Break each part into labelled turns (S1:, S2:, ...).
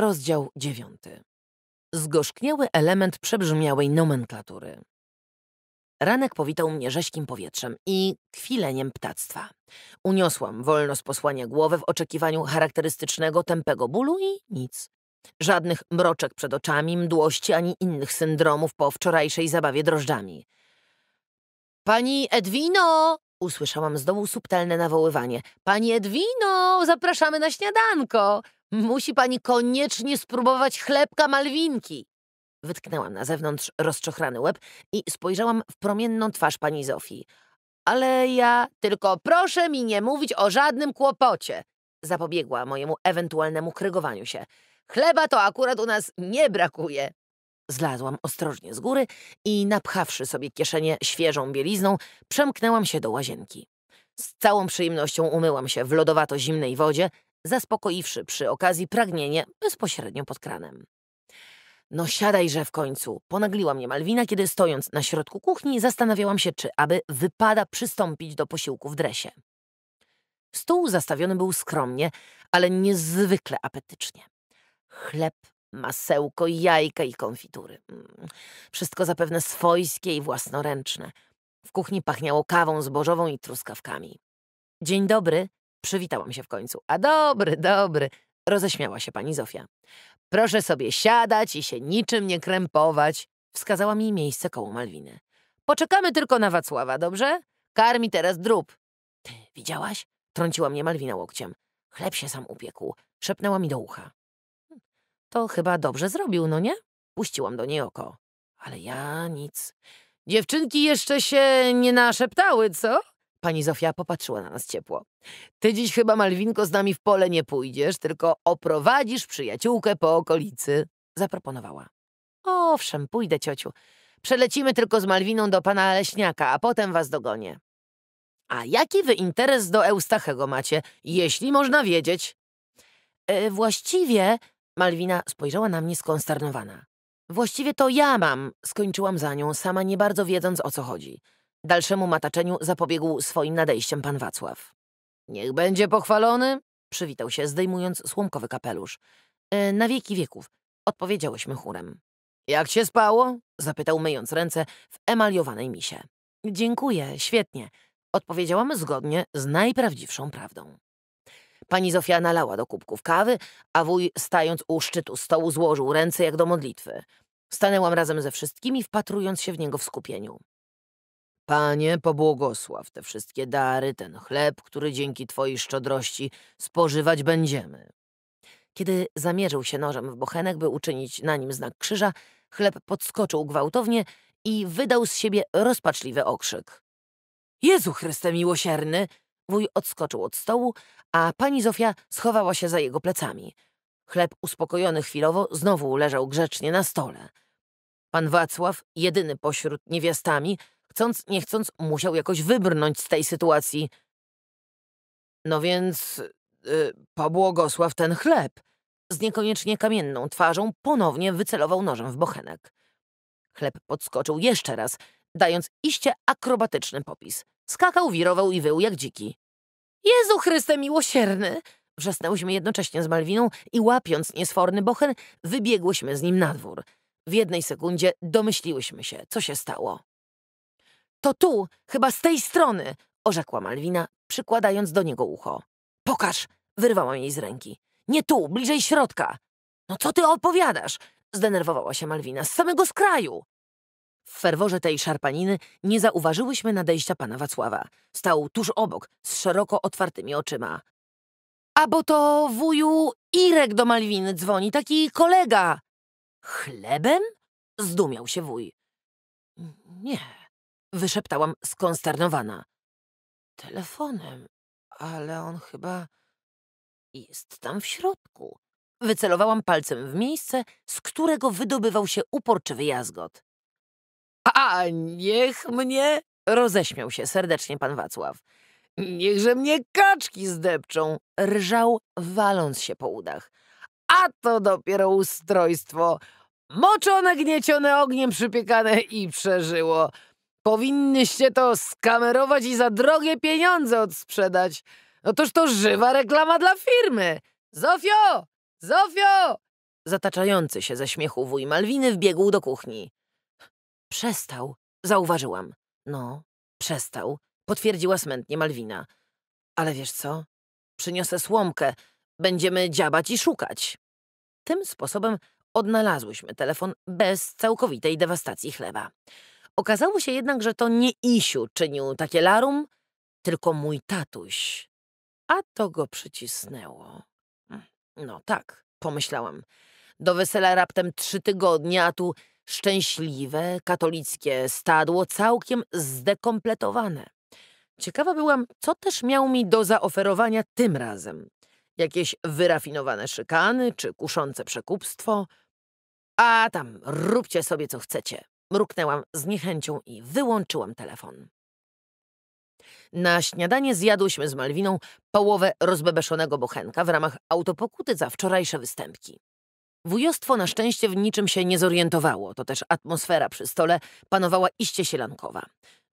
S1: Rozdział 9. Zgorzkniały element przebrzmiałej nomenklatury. Ranek powitał mnie rześkim powietrzem i chwileniem ptactwa. Uniosłam wolno z posłania głowy w oczekiwaniu charakterystycznego tempego bólu i nic. Żadnych mroczek przed oczami, mdłości ani innych syndromów po wczorajszej zabawie drożdżami. Pani Edwino! Usłyszałam z dołu subtelne nawoływanie. Pani Edwino, zapraszamy na śniadanko! Musi pani koniecznie spróbować chlebka Malwinki. Wytknęłam na zewnątrz rozczochrany łeb i spojrzałam w promienną twarz pani Zofii. Ale ja tylko proszę mi nie mówić o żadnym kłopocie. Zapobiegła mojemu ewentualnemu krygowaniu się. Chleba to akurat u nas nie brakuje. Zlazłam ostrożnie z góry i napchawszy sobie kieszenie świeżą bielizną, przemknęłam się do łazienki. Z całą przyjemnością umyłam się w lodowato-zimnej wodzie, zaspokoiwszy przy okazji pragnienie bezpośrednio pod kranem. No siadajże w końcu, ponagliła mnie Malwina, kiedy stojąc na środku kuchni zastanawiałam się, czy aby wypada przystąpić do posiłku w dresie. Stół zastawiony był skromnie, ale niezwykle apetycznie. Chleb, masełko, jajka i konfitury. Mm, wszystko zapewne swojskie i własnoręczne. W kuchni pachniało kawą zbożową i truskawkami. Dzień dobry, Przywitałam się w końcu. A dobry, dobry, roześmiała się pani Zofia. Proszę sobie siadać i się niczym nie krępować, wskazała mi miejsce koło Malwiny. Poczekamy tylko na Wacława, dobrze? Karmi teraz drób. Ty, widziałaś? Trąciła mnie Malwina łokciem. Chleb się sam upiekł, szepnęła mi do ucha. Hm, to chyba dobrze zrobił, no nie? Puściłam do niej oko. Ale ja nic. Dziewczynki jeszcze się nie naszeptały, co? Pani Zofia popatrzyła na nas ciepło. Ty dziś chyba, Malwinko, z nami w pole nie pójdziesz, tylko oprowadzisz przyjaciółkę po okolicy. Zaproponowała. Owszem, pójdę, ciociu. Przelecimy tylko z Malwiną do pana Leśniaka, a potem was dogonię. A jaki wy interes do Eustachego macie, jeśli można wiedzieć? E, właściwie, Malwina spojrzała na mnie skonsternowana. Właściwie to ja mam, skończyłam za nią, sama nie bardzo wiedząc o co chodzi. Dalszemu mataczeniu zapobiegł swoim nadejściem pan Wacław. Niech będzie pochwalony, przywitał się, zdejmując słomkowy kapelusz. E, na wieki wieków, odpowiedziałyśmy chórem. Jak się spało? zapytał myjąc ręce w emaliowanej misie. Dziękuję, świetnie, odpowiedziałam zgodnie z najprawdziwszą prawdą. Pani Zofia nalała do kubków kawy, a wuj, stając u szczytu stołu, złożył ręce jak do modlitwy. Stanęłam razem ze wszystkimi, wpatrując się w niego w skupieniu. Panie, pobłogosław te wszystkie dary, ten chleb, który dzięki Twojej szczodrości spożywać będziemy. Kiedy zamierzył się nożem w bochenek, by uczynić na nim znak krzyża, chleb podskoczył gwałtownie i wydał z siebie rozpaczliwy okrzyk. Jezu Chryste miłosierny! Wuj odskoczył od stołu, a pani Zofia schowała się za jego plecami. Chleb uspokojony chwilowo znowu leżał grzecznie na stole. Pan Wacław, jedyny pośród niewiastami, chcąc nie chcąc musiał jakoś wybrnąć z tej sytuacji. No więc yy, pobłogosław ten chleb. Z niekoniecznie kamienną twarzą ponownie wycelował nożem w bochenek. Chleb podskoczył jeszcze raz, dając iście akrobatyczny popis. Skakał, wirował i wył jak dziki. Jezu Chryste miłosierny! Wrzasnęłyśmy jednocześnie z Malwiną i łapiąc niesforny bochen, wybiegłyśmy z nim na dwór. W jednej sekundzie domyśliłyśmy się, co się stało. To tu, chyba z tej strony, orzekła Malwina, przykładając do niego ucho. Pokaż, wyrwałam jej z ręki. Nie tu, bliżej środka. No co ty opowiadasz? Zdenerwowała się Malwina, z samego skraju. W ferworze tej szarpaniny nie zauważyłyśmy nadejścia pana Wacława. Stał tuż obok, z szeroko otwartymi oczyma. A bo to wuju Irek do Malwiny dzwoni, taki kolega. Chlebem? Zdumiał się wuj. Nie, Wyszeptałam skonsternowana. Telefonem, ale on chyba jest tam w środku. Wycelowałam palcem w miejsce, z którego wydobywał się uporczywy jazgot. A, niech mnie... Roześmiał się serdecznie pan Wacław. Niechże mnie kaczki zdepczą, rżał, waląc się po udach. A to dopiero ustrojstwo. Moczone, gniecione ogniem przypiekane i przeżyło. Powinnyście to skamerować i za drogie pieniądze odsprzedać. Otóż to żywa reklama dla firmy. Zofio! Zofio! Zataczający się ze śmiechu wuj Malwiny wbiegł do kuchni. Przestał, zauważyłam. No, przestał, potwierdziła smętnie Malwina. Ale wiesz co? Przyniosę słomkę. Będziemy dziabać i szukać. Tym sposobem odnalazłyśmy telefon bez całkowitej dewastacji chleba. Okazało się jednak, że to nie Isiu czynił takie larum, tylko mój tatuś. A to go przycisnęło. Mm, no tak, pomyślałam. Do wesela raptem trzy tygodnie, a tu szczęśliwe, katolickie stadło całkiem zdekompletowane. Ciekawa byłam, co też miał mi do zaoferowania tym razem. Jakieś wyrafinowane szykany czy kuszące przekupstwo. A tam, róbcie sobie co chcecie. Mruknęłam z niechęcią i wyłączyłam telefon. Na śniadanie zjadłyśmy z Malwiną połowę rozbebeszonego bochenka w ramach autopokuty za wczorajsze występki. Wujostwo na szczęście w niczym się nie zorientowało, to też atmosfera przy stole panowała iście sielankowa.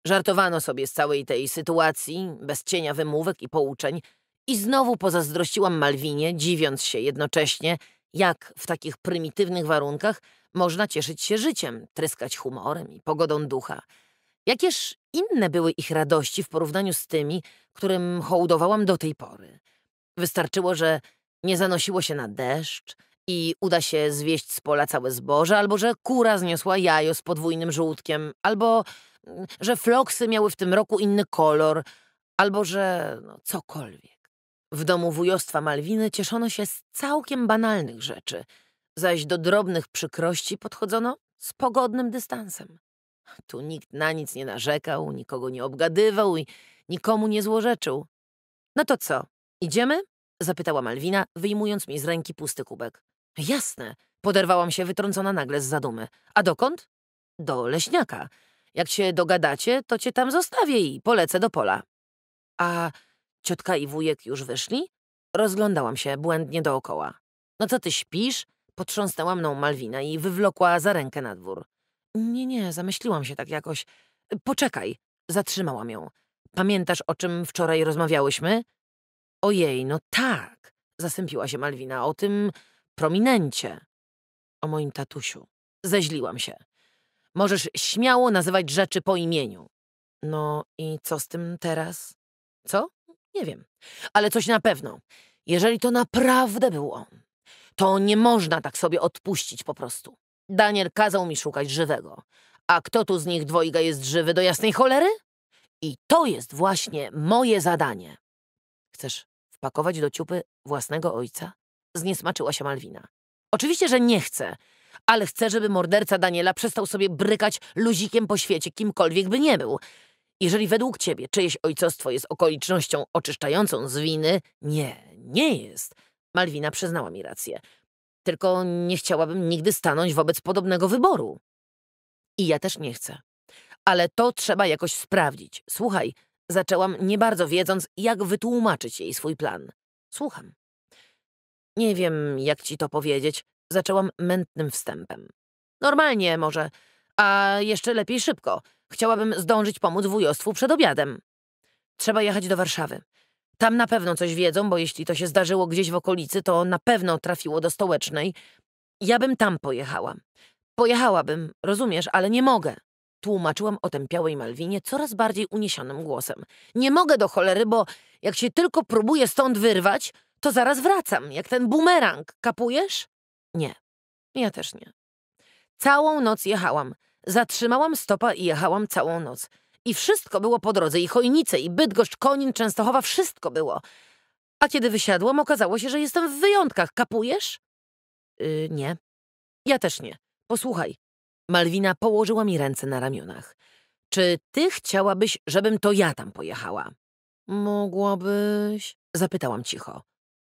S1: Żartowano sobie z całej tej sytuacji, bez cienia wymówek i pouczeń, i znowu pozazdrościłam Malwinie, dziwiąc się jednocześnie, jak w takich prymitywnych warunkach można cieszyć się życiem, tryskać humorem i pogodą ducha. Jakież inne były ich radości w porównaniu z tymi, którym hołdowałam do tej pory. Wystarczyło, że nie zanosiło się na deszcz i uda się zwieść z pola całe zboże, albo że kura zniosła jajo z podwójnym żółtkiem, albo mm, że floksy miały w tym roku inny kolor, albo że no, cokolwiek. W domu wujostwa Malwiny cieszono się z całkiem banalnych rzeczy – zaś do drobnych przykrości podchodzono z pogodnym dystansem. Tu nikt na nic nie narzekał, nikogo nie obgadywał i nikomu nie złorzeczył. No to co, idziemy? zapytała Malwina, wyjmując mi z ręki pusty kubek. Jasne, poderwałam się wytrącona nagle z zadumy. A dokąd? Do leśniaka. Jak się dogadacie, to cię tam zostawię i polecę do pola. A ciotka i wujek już wyszli? Rozglądałam się błędnie dookoła. No co ty śpisz? Potrząsnęła mną Malwina i wywlokła za rękę na dwór. Nie, nie, zamyśliłam się tak jakoś. Poczekaj, zatrzymałam ją. Pamiętasz, o czym wczoraj rozmawiałyśmy? Ojej, no tak, zasępiła się Malwina, o tym prominencie. O moim tatusiu. Zeźliłam się. Możesz śmiało nazywać rzeczy po imieniu. No i co z tym teraz? Co? Nie wiem. Ale coś na pewno. Jeżeli to naprawdę był on, to nie można tak sobie odpuścić po prostu. Daniel kazał mi szukać żywego. A kto tu z nich dwojga jest żywy do jasnej cholery? I to jest właśnie moje zadanie. Chcesz wpakować do ciupy własnego ojca? Zniesmaczyła się Malwina. Oczywiście, że nie chcę, ale chcę, żeby morderca Daniela przestał sobie brykać luzikiem po świecie, kimkolwiek by nie był. Jeżeli według ciebie czyjeś ojcostwo jest okolicznością oczyszczającą z winy, nie, nie jest – Malwina przyznała mi rację. Tylko nie chciałabym nigdy stanąć wobec podobnego wyboru. I ja też nie chcę. Ale to trzeba jakoś sprawdzić. Słuchaj, zaczęłam nie bardzo wiedząc, jak wytłumaczyć jej swój plan. Słucham. Nie wiem, jak ci to powiedzieć. Zaczęłam mętnym wstępem. Normalnie może, a jeszcze lepiej szybko. Chciałabym zdążyć pomóc wujostwu przed obiadem. Trzeba jechać do Warszawy. Tam na pewno coś wiedzą, bo jeśli to się zdarzyło gdzieś w okolicy, to na pewno trafiło do stołecznej. Ja bym tam pojechała. Pojechałabym, rozumiesz, ale nie mogę. Tłumaczyłam o tępiałej Malwinie coraz bardziej uniesionym głosem. Nie mogę do cholery, bo jak się tylko próbuję stąd wyrwać, to zaraz wracam, jak ten bumerang. Kapujesz? Nie. Ja też nie. Całą noc jechałam. Zatrzymałam stopa i jechałam całą noc. I wszystko było po drodze, i Chojnice, i Bydgoszcz, Konin, Częstochowa, wszystko było. A kiedy wysiadłam, okazało się, że jestem w wyjątkach. Kapujesz? Yy, nie. Ja też nie. Posłuchaj. Malwina położyła mi ręce na ramionach. Czy ty chciałabyś, żebym to ja tam pojechała? Mogłabyś? Zapytałam cicho.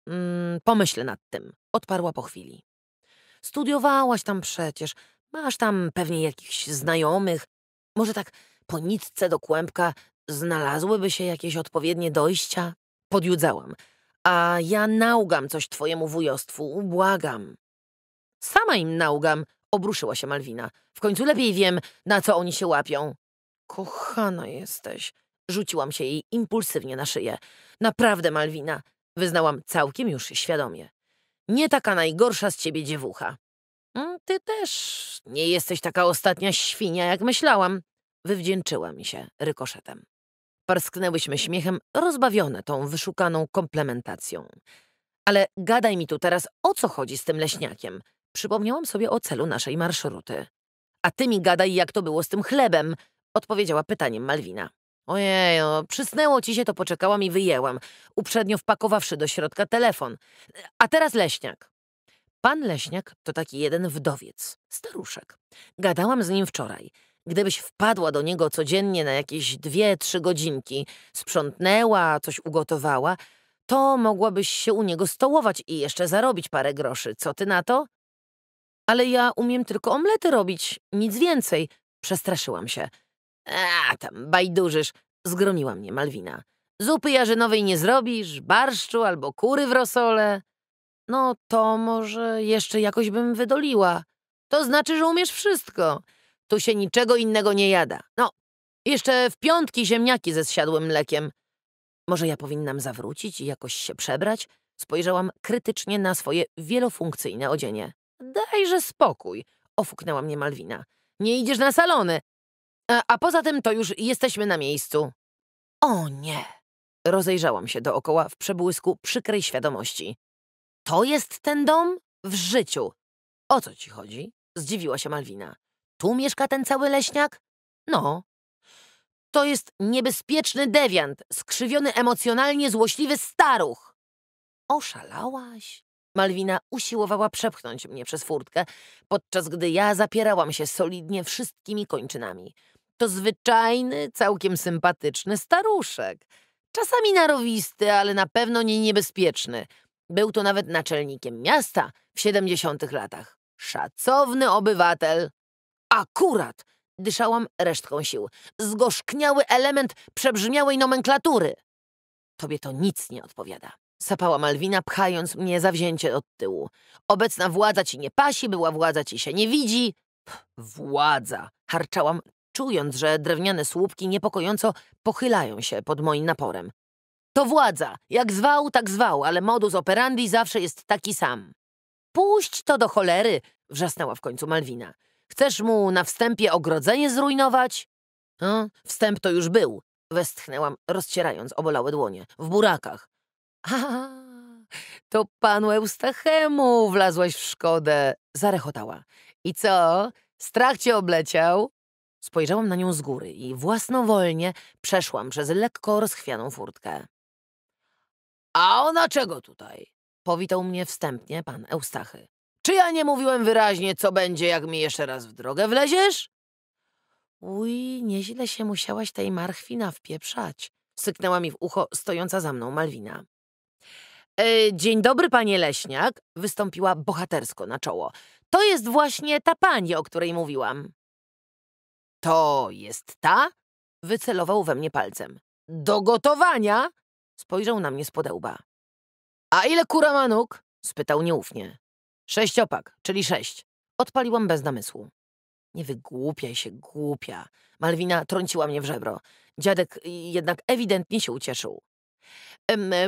S1: Mm, pomyślę nad tym. Odparła po chwili. Studiowałaś tam przecież. Masz tam pewnie jakichś znajomych. Może tak po nitce do kłębka znalazłyby się jakieś odpowiednie dojścia? Podjudzałam. A ja naugam coś twojemu wujostwu, ubłagam. Sama im naugam, obruszyła się Malwina. W końcu lepiej wiem, na co oni się łapią. Kochana jesteś. Rzuciłam się jej impulsywnie na szyję. Naprawdę, Malwina, wyznałam całkiem już świadomie. Nie taka najgorsza z ciebie dziewucha. Mm, ty też nie jesteś taka ostatnia świnia, jak myślałam, wywdzięczyła mi się rykoszetem. Parsknęłyśmy śmiechem, rozbawione tą wyszukaną komplementacją. Ale gadaj mi tu teraz, o co chodzi z tym leśniakiem? Przypomniałam sobie o celu naszej marszruty. A ty mi gadaj, jak to było z tym chlebem, odpowiedziała pytaniem Malwina. Ojej, o, no, przysnęło ci się, to poczekałam i wyjęłam, uprzednio wpakowawszy do środka telefon. A teraz leśniak. Pan leśniak to taki jeden wdowiec, staruszek. Gadałam z nim wczoraj. Gdybyś wpadła do niego codziennie na jakieś dwie, trzy godzinki, sprzątnęła, coś ugotowała, to mogłabyś się u niego stołować i jeszcze zarobić parę groszy. Co ty na to? Ale ja umiem tylko omlety robić, nic więcej. Przestraszyłam się. A, tam bajdurzysz, zgromiła mnie Malwina. Zupy jarzynowej nie zrobisz, barszczu albo kury w rosole. No to może jeszcze jakoś bym wydoliła. To znaczy, że umiesz wszystko. Tu się niczego innego nie jada. No, jeszcze w piątki ziemniaki ze zsiadłym mlekiem. Może ja powinnam zawrócić i jakoś się przebrać? Spojrzałam krytycznie na swoje wielofunkcyjne odzienie. Dajże spokój, ofuknęła mnie Malwina. Nie idziesz na salony. A, a poza tym to już jesteśmy na miejscu. O nie! Rozejrzałam się dookoła w przebłysku przykrej świadomości. To jest ten dom? W życiu. O co ci chodzi? Zdziwiła się Malwina. Tu mieszka ten cały leśniak? No. To jest niebezpieczny dewiant, skrzywiony emocjonalnie złośliwy staruch. Oszalałaś? Malwina usiłowała przepchnąć mnie przez furtkę, podczas gdy ja zapierałam się solidnie wszystkimi kończynami. To zwyczajny, całkiem sympatyczny staruszek. Czasami narowisty, ale na pewno nie niebezpieczny. Był to nawet naczelnikiem miasta w siedemdziesiątych latach. Szacowny obywatel. Akurat! Dyszałam resztką sił. Zgorzkniały element przebrzmiałej nomenklatury. Tobie to nic nie odpowiada. Sapała Malwina, pchając mnie zawzięcie od tyłu. Obecna władza ci nie pasi, była władza ci się nie widzi. Pff, władza! Harczałam, czując, że drewniane słupki niepokojąco pochylają się pod moim naporem. To władza. Jak zwał, tak zwał, ale modus operandi zawsze jest taki sam. Puść to do cholery, wrzasnęła w końcu Malwina. Chcesz mu na wstępie ogrodzenie zrujnować? No, wstęp to już był. Westchnęłam, rozcierając obolałe dłonie. W burakach. A, to panu Eustachemu wlazłaś w szkodę. Zarechotała. I co? Strach cię obleciał? Spojrzałam na nią z góry i własnowolnie przeszłam przez lekko rozchwianą furtkę. A ona czego tutaj? Powitał mnie wstępnie pan Eustachy. Czy ja nie mówiłem wyraźnie, co będzie, jak mi jeszcze raz w drogę wleziesz? Uj, nieźle się musiałaś tej marchwina wpieprzać, syknęła mi w ucho stojąca za mną Malwina. E, dzień dobry, panie Leśniak, wystąpiła bohatersko na czoło. To jest właśnie ta pani, o której mówiłam. To jest ta? Wycelował we mnie palcem. Do gotowania? Spojrzał na mnie z podełba. A ile kura ma nóg? Spytał nieufnie. Sześciopak, czyli sześć. Odpaliłam bez namysłu. Nie wygłupiaj się, głupia. Malwina trąciła mnie w żebro. Dziadek jednak ewidentnie się ucieszył.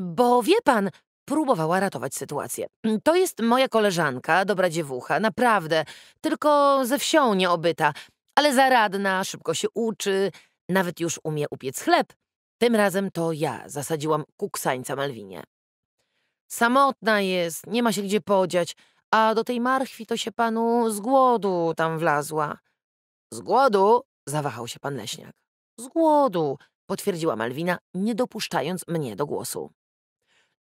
S1: bo wie pan, próbowała ratować sytuację. To jest moja koleżanka, dobra dziewucha, naprawdę, tylko ze wsią nieobyta, ale zaradna, szybko się uczy, nawet już umie upiec chleb. Tym razem to ja zasadziłam kuksańca Malwinie. Samotna jest, nie ma się gdzie podziać, a do tej marchwi to się panu z głodu tam wlazła. Z głodu? zawahał się pan leśniak. Z głodu, potwierdziła Malwina, nie dopuszczając mnie do głosu.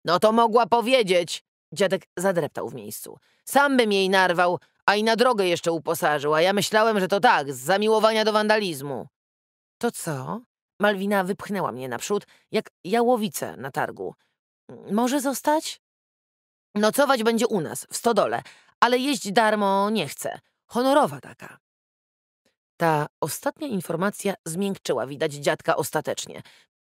S1: No to mogła powiedzieć, dziadek zadreptał w miejscu. Sam bym jej narwał, a i na drogę jeszcze uposażył, a ja myślałem, że to tak, z zamiłowania do wandalizmu. To co? Malwina wypchnęła mnie naprzód, jak jałowice na targu. Może zostać? Nocować będzie u nas, w stodole, ale jeść darmo nie chce. Honorowa taka. Ta ostatnia informacja zmiękczyła widać dziadka ostatecznie,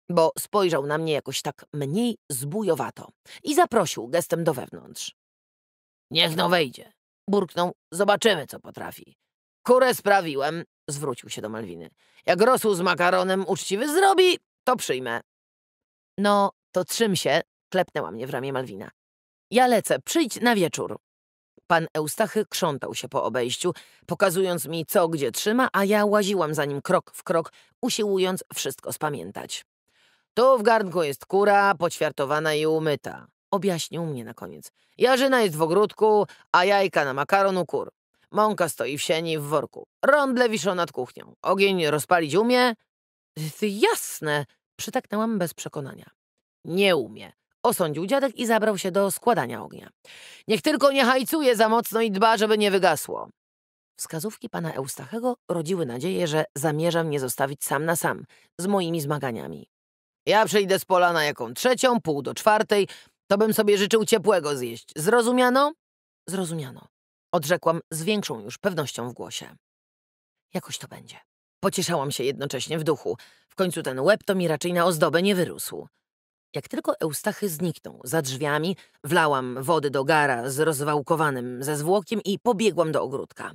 S1: bo spojrzał na mnie jakoś tak mniej zbujowato i zaprosił gestem do wewnątrz. Niech no wejdzie, burknął, zobaczymy co potrafi. Kurę sprawiłem, zwrócił się do Malwiny. Jak rosół z makaronem uczciwy zrobi, to przyjmę. No, to trzym się, klepnęła mnie w ramię Malwina. Ja lecę, przyjdź na wieczór. Pan Eustachy krzątał się po obejściu, pokazując mi, co gdzie trzyma, a ja łaziłam za nim krok w krok, usiłując wszystko spamiętać. Tu w garnku jest kura, poćwiartowana i umyta. Objaśnił mnie na koniec. Jarzyna jest w ogródku, a jajka na makaronu kur. Mąka stoi w sieni w worku. Rondle wiszą nad kuchnią. Ogień rozpalić umie? Y, jasne, przytaknęłam bez przekonania. Nie umie, Osądził dziadek i zabrał się do składania ognia. Niech tylko nie hajcuje za mocno i dba, żeby nie wygasło. Wskazówki pana Eustachego rodziły nadzieję, że zamierza mnie zostawić sam na sam z moimi zmaganiami. Ja przyjdę z pola na jaką trzecią, pół do czwartej, to bym sobie życzył ciepłego zjeść. Zrozumiano? Zrozumiano. Odrzekłam z większą już pewnością w głosie. Jakoś to będzie. Pocieszałam się jednocześnie w duchu. W końcu ten łeb to mi raczej na ozdobę nie wyrósł. Jak tylko Eustachy zniknął za drzwiami, wlałam wody do gara z rozwałkowanym ze zwłokiem i pobiegłam do ogródka.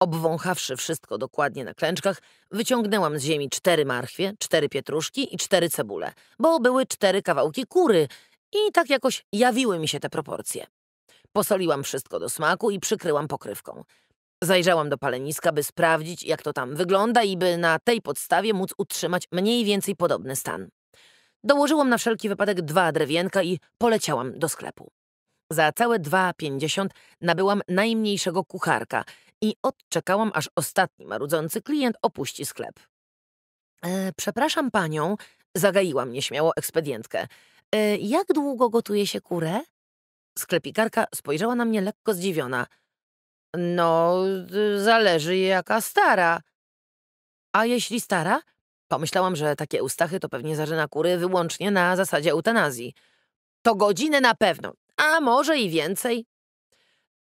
S1: Obwąchawszy wszystko dokładnie na klęczkach, wyciągnęłam z ziemi cztery marchwie, cztery pietruszki i cztery cebule, bo były cztery kawałki kury i tak jakoś jawiły mi się te proporcje. Posoliłam wszystko do smaku i przykryłam pokrywką. Zajrzałam do paleniska, by sprawdzić, jak to tam wygląda i by na tej podstawie móc utrzymać mniej więcej podobny stan. Dołożyłam na wszelki wypadek dwa drewienka i poleciałam do sklepu. Za całe 2,50 nabyłam najmniejszego kucharka i odczekałam, aż ostatni marudzący klient opuści sklep. E, przepraszam panią, zagaiła nieśmiało śmiało ekspedientkę. E, jak długo gotuje się kurę? Sklepikarka spojrzała na mnie lekko zdziwiona. No, zależy jaka stara. A jeśli stara? Pomyślałam, że takie ustachy to pewnie zarzyna kury wyłącznie na zasadzie eutanazji. To godzinę na pewno, a może i więcej.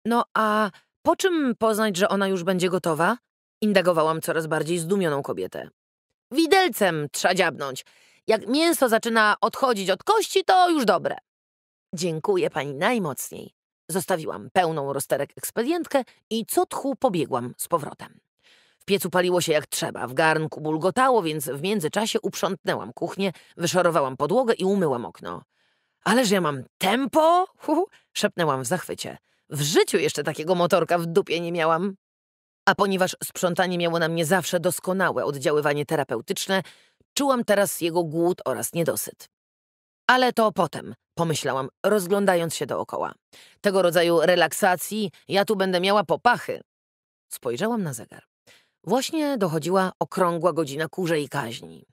S1: No a po czym poznać, że ona już będzie gotowa? Indagowałam coraz bardziej zdumioną kobietę. Widelcem trza dziabnąć. Jak mięso zaczyna odchodzić od kości, to już dobre. Dziękuję pani najmocniej. Zostawiłam pełną rozterek ekspedientkę i co tchu pobiegłam z powrotem piecu paliło się jak trzeba, w garnku bulgotało, więc w międzyczasie uprzątnęłam kuchnię, wyszorowałam podłogę i umyłam okno. Ależ ja mam tempo! Hu, szepnęłam w zachwycie. W życiu jeszcze takiego motorka w dupie nie miałam. A ponieważ sprzątanie miało na mnie zawsze doskonałe oddziaływanie terapeutyczne, czułam teraz jego głód oraz niedosyt. Ale to potem, pomyślałam, rozglądając się dookoła. Tego rodzaju relaksacji ja tu będę miała popachy. Spojrzałam na zegar. Właśnie dochodziła okrągła godzina i kaźni.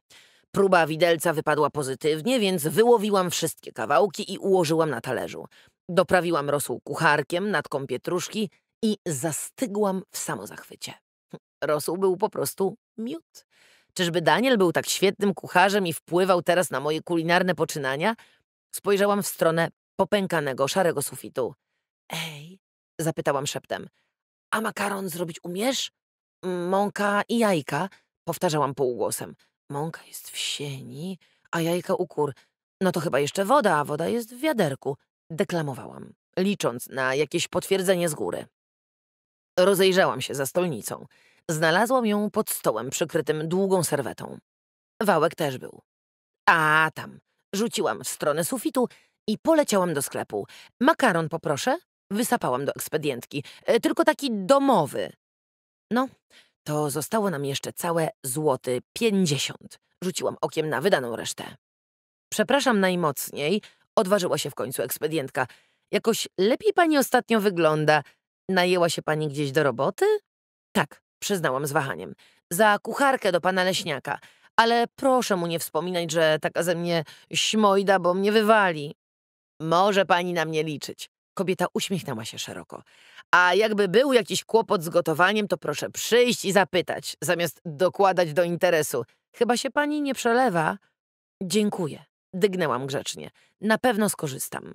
S1: Próba widelca wypadła pozytywnie, więc wyłowiłam wszystkie kawałki i ułożyłam na talerzu. Doprawiłam rosół kucharkiem, natką pietruszki i zastygłam w samozachwycie. Rosół był po prostu miód. Czyżby Daniel był tak świetnym kucharzem i wpływał teraz na moje kulinarne poczynania? Spojrzałam w stronę popękanego, szarego sufitu. Ej, zapytałam szeptem. A makaron zrobić umiesz? Mąka i jajka, powtarzałam półgłosem. Mąka jest w sieni, a jajka u kur. No to chyba jeszcze woda, a woda jest w wiaderku, deklamowałam, licząc na jakieś potwierdzenie z góry. Rozejrzałam się za stolnicą. Znalazłam ją pod stołem przykrytym długą serwetą. Wałek też był. A tam. Rzuciłam w stronę sufitu i poleciałam do sklepu. Makaron poproszę? Wysapałam do ekspedientki. E, tylko taki domowy, no, to zostało nam jeszcze całe złoty pięćdziesiąt. Rzuciłam okiem na wydaną resztę. Przepraszam najmocniej, odważyła się w końcu ekspedientka. Jakoś lepiej pani ostatnio wygląda. Najęła się pani gdzieś do roboty? Tak, przyznałam z wahaniem. Za kucharkę do pana leśniaka. Ale proszę mu nie wspominać, że taka ze mnie śmojda, bo mnie wywali. Może pani na mnie liczyć. Kobieta uśmiechnęła się szeroko. A jakby był jakiś kłopot z gotowaniem, to proszę przyjść i zapytać, zamiast dokładać do interesu. Chyba się pani nie przelewa? Dziękuję. Dygnęłam grzecznie. Na pewno skorzystam.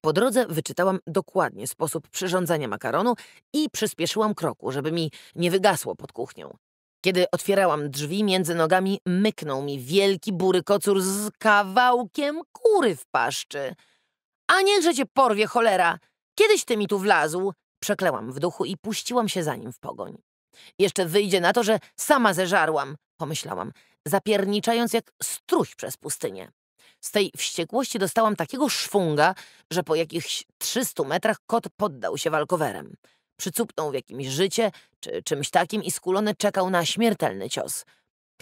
S1: Po drodze wyczytałam dokładnie sposób przyrządzania makaronu i przyspieszyłam kroku, żeby mi nie wygasło pod kuchnią. Kiedy otwierałam drzwi, między nogami myknął mi wielki bury kocur z kawałkiem kury w paszczy. A niechże cię porwie cholera! Kiedyś ty mi tu wlazł, przeklęłam w duchu i puściłam się za nim w pogoń. Jeszcze wyjdzie na to, że sama zeżarłam, pomyślałam, zapierniczając jak struś przez pustynię. Z tej wściekłości dostałam takiego szwunga, że po jakichś trzystu metrach kot poddał się walkowerem. Przycupnął w jakimś życie czy czymś takim i skulony czekał na śmiertelny cios.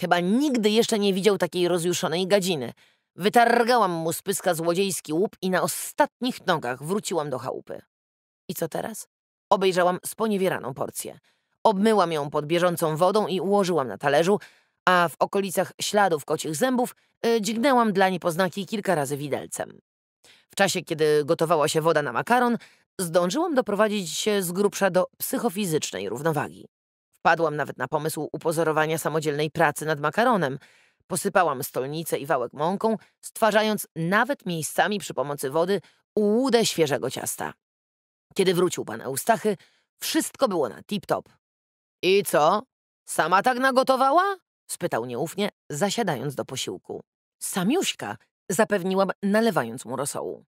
S1: Chyba nigdy jeszcze nie widział takiej rozjuszonej gadziny – Wytargałam mu z pyska złodziejski łup i na ostatnich nogach wróciłam do chałupy. I co teraz? Obejrzałam sponiewieraną porcję. Obmyłam ją pod bieżącą wodą i ułożyłam na talerzu, a w okolicach śladów kocich zębów yy, dźgnęłam dla niepoznaki kilka razy widelcem. W czasie, kiedy gotowała się woda na makaron, zdążyłam doprowadzić się z grubsza do psychofizycznej równowagi. Wpadłam nawet na pomysł upozorowania samodzielnej pracy nad makaronem – Posypałam stolnicę i wałek mąką, stwarzając nawet miejscami przy pomocy wody ułudę świeżego ciasta. Kiedy wrócił pan Eustachy, wszystko było na tip-top. I co? Sama tak nagotowała? spytał nieufnie, zasiadając do posiłku. Samiuśka, zapewniłam, nalewając mu rosołu.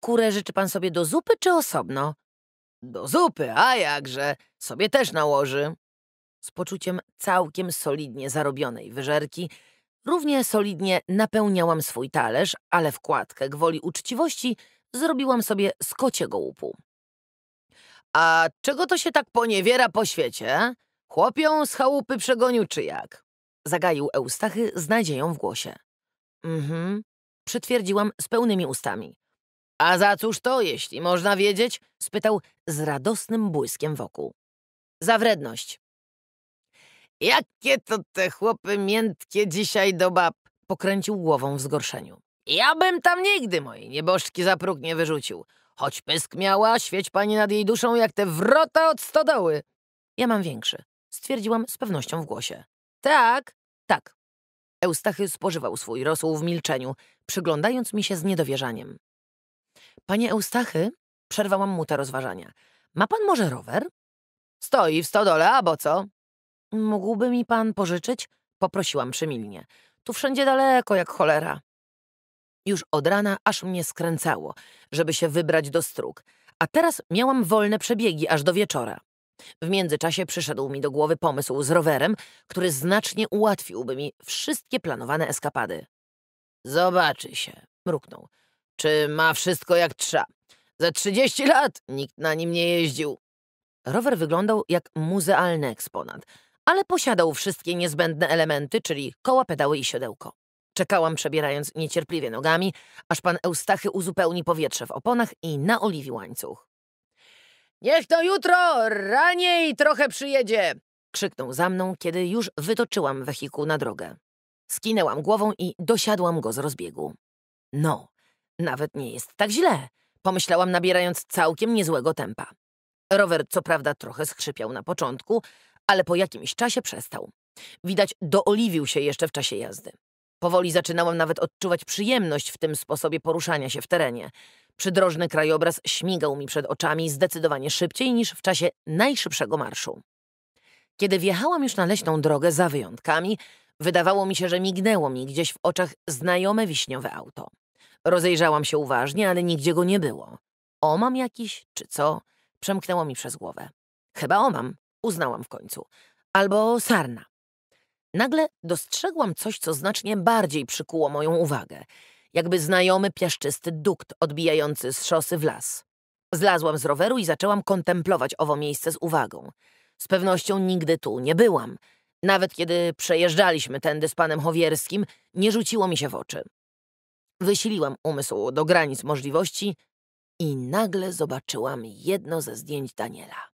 S1: Kurę życzy pan sobie do zupy czy osobno? Do zupy, a jakże, sobie też nałoży. Z poczuciem całkiem solidnie zarobionej wyżerki Równie solidnie napełniałam swój talerz, ale wkładkę gwoli uczciwości zrobiłam sobie z kociego łupu. A czego to się tak poniewiera po świecie? Chłopią z chałupy przegonił czy jak? Zagaił Eustachy z nadzieją w głosie. Mhm, przytwierdziłam z pełnymi ustami. A za cóż to, jeśli można wiedzieć? spytał z radosnym błyskiem wokół. Za wredność, Jakie to te chłopy miętkie dzisiaj do bab! Pokręcił głową w zgorszeniu. Ja bym tam nigdy mojej nieboszczki za próg nie wyrzucił. Choć pysk miała, świeć pani nad jej duszą jak te wrota od stodoły. Ja mam większy, stwierdziłam z pewnością w głosie. Tak, tak. Eustachy spożywał swój rosół w milczeniu, przyglądając mi się z niedowierzaniem. Panie Eustachy, przerwałam mu te rozważania. Ma pan może rower? Stoi w stodole, a bo co? Mógłby mi pan pożyczyć? Poprosiłam przymilnie. Tu wszędzie daleko jak cholera. Już od rana aż mnie skręcało, żeby się wybrać do strug, a teraz miałam wolne przebiegi aż do wieczora. W międzyczasie przyszedł mi do głowy pomysł z rowerem, który znacznie ułatwiłby mi wszystkie planowane eskapady. Zobaczy się, mruknął. Czy ma wszystko jak trza? Za trzydzieści lat nikt na nim nie jeździł. Rower wyglądał jak muzealny eksponat – ale posiadał wszystkie niezbędne elementy, czyli koła, pedały i siodełko. Czekałam przebierając niecierpliwie nogami, aż pan Eustachy uzupełni powietrze w oponach i na oliwi łańcuch. Niech to jutro raniej trochę przyjedzie! krzyknął za mną, kiedy już wytoczyłam wehikuł na drogę. Skinęłam głową i dosiadłam go z rozbiegu. No, nawet nie jest tak źle, pomyślałam, nabierając całkiem niezłego tempa. Rower co prawda trochę skrzypiał na początku, ale po jakimś czasie przestał. Widać, dooliwił się jeszcze w czasie jazdy. Powoli zaczynałam nawet odczuwać przyjemność w tym sposobie poruszania się w terenie. Przydrożny krajobraz śmigał mi przed oczami zdecydowanie szybciej niż w czasie najszybszego marszu. Kiedy wjechałam już na leśną drogę za wyjątkami, wydawało mi się, że mignęło mi gdzieś w oczach znajome wiśniowe auto. Rozejrzałam się uważnie, ale nigdzie go nie było. O, mam jakiś, czy co? Przemknęło mi przez głowę. Chyba o mam. Uznałam w końcu. Albo sarna. Nagle dostrzegłam coś, co znacznie bardziej przykuło moją uwagę. Jakby znajomy piaszczysty dukt odbijający z szosy w las. Zlazłam z roweru i zaczęłam kontemplować owo miejsce z uwagą. Z pewnością nigdy tu nie byłam. Nawet kiedy przejeżdżaliśmy tędy z panem Chowierskim, nie rzuciło mi się w oczy. Wysiliłam umysł do granic możliwości i nagle zobaczyłam jedno ze zdjęć Daniela.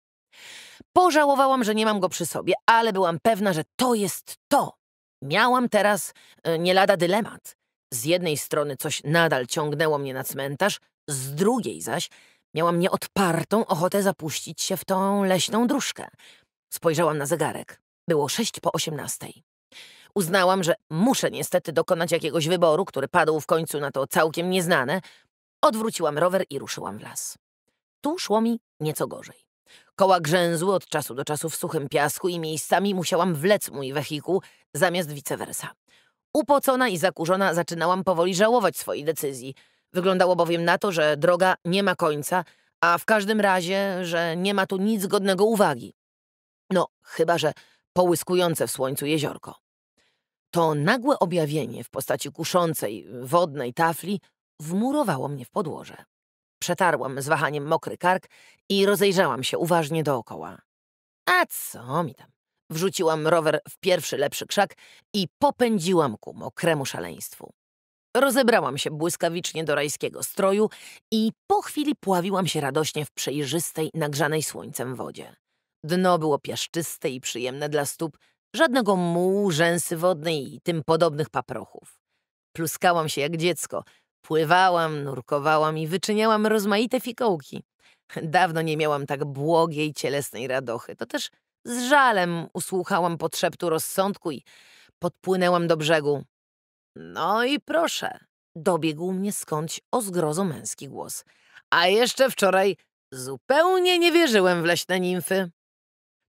S1: Pożałowałam, że nie mam go przy sobie, ale byłam pewna, że to jest to. Miałam teraz e, nie lada dylemat. Z jednej strony coś nadal ciągnęło mnie na cmentarz, z drugiej zaś miałam nieodpartą ochotę zapuścić się w tą leśną dróżkę. Spojrzałam na zegarek. Było sześć po osiemnastej. Uznałam, że muszę niestety dokonać jakiegoś wyboru, który padł w końcu na to całkiem nieznane. Odwróciłam rower i ruszyłam w las. Tu szło mi nieco gorzej. Koła grzęzły od czasu do czasu w suchym piasku i miejscami musiałam wlec mój wehikuł zamiast vice versa. Upocona i zakurzona zaczynałam powoli żałować swojej decyzji. Wyglądało bowiem na to, że droga nie ma końca, a w każdym razie, że nie ma tu nic godnego uwagi. No, chyba że połyskujące w słońcu jeziorko. To nagłe objawienie w postaci kuszącej, wodnej tafli wmurowało mnie w podłoże. Przetarłam z wahaniem mokry kark i rozejrzałam się uważnie dookoła. A co mi tam? Wrzuciłam rower w pierwszy lepszy krzak i popędziłam ku mokremu szaleństwu. Rozebrałam się błyskawicznie do rajskiego stroju i po chwili pławiłam się radośnie w przejrzystej, nagrzanej słońcem wodzie. Dno było piaszczyste i przyjemne dla stóp, żadnego mułu, rzęsy wodnej i tym podobnych paprochów. Pluskałam się jak dziecko, Pływałam, nurkowałam i wyczyniałam rozmaite fikołki. Dawno nie miałam tak błogiej cielesnej radochy. To też z żalem usłuchałam podszeptu rozsądku i podpłynęłam do brzegu. No i proszę, dobiegł mnie skądś o zgrozo męski głos. A jeszcze wczoraj zupełnie nie wierzyłem w leśne nimfy.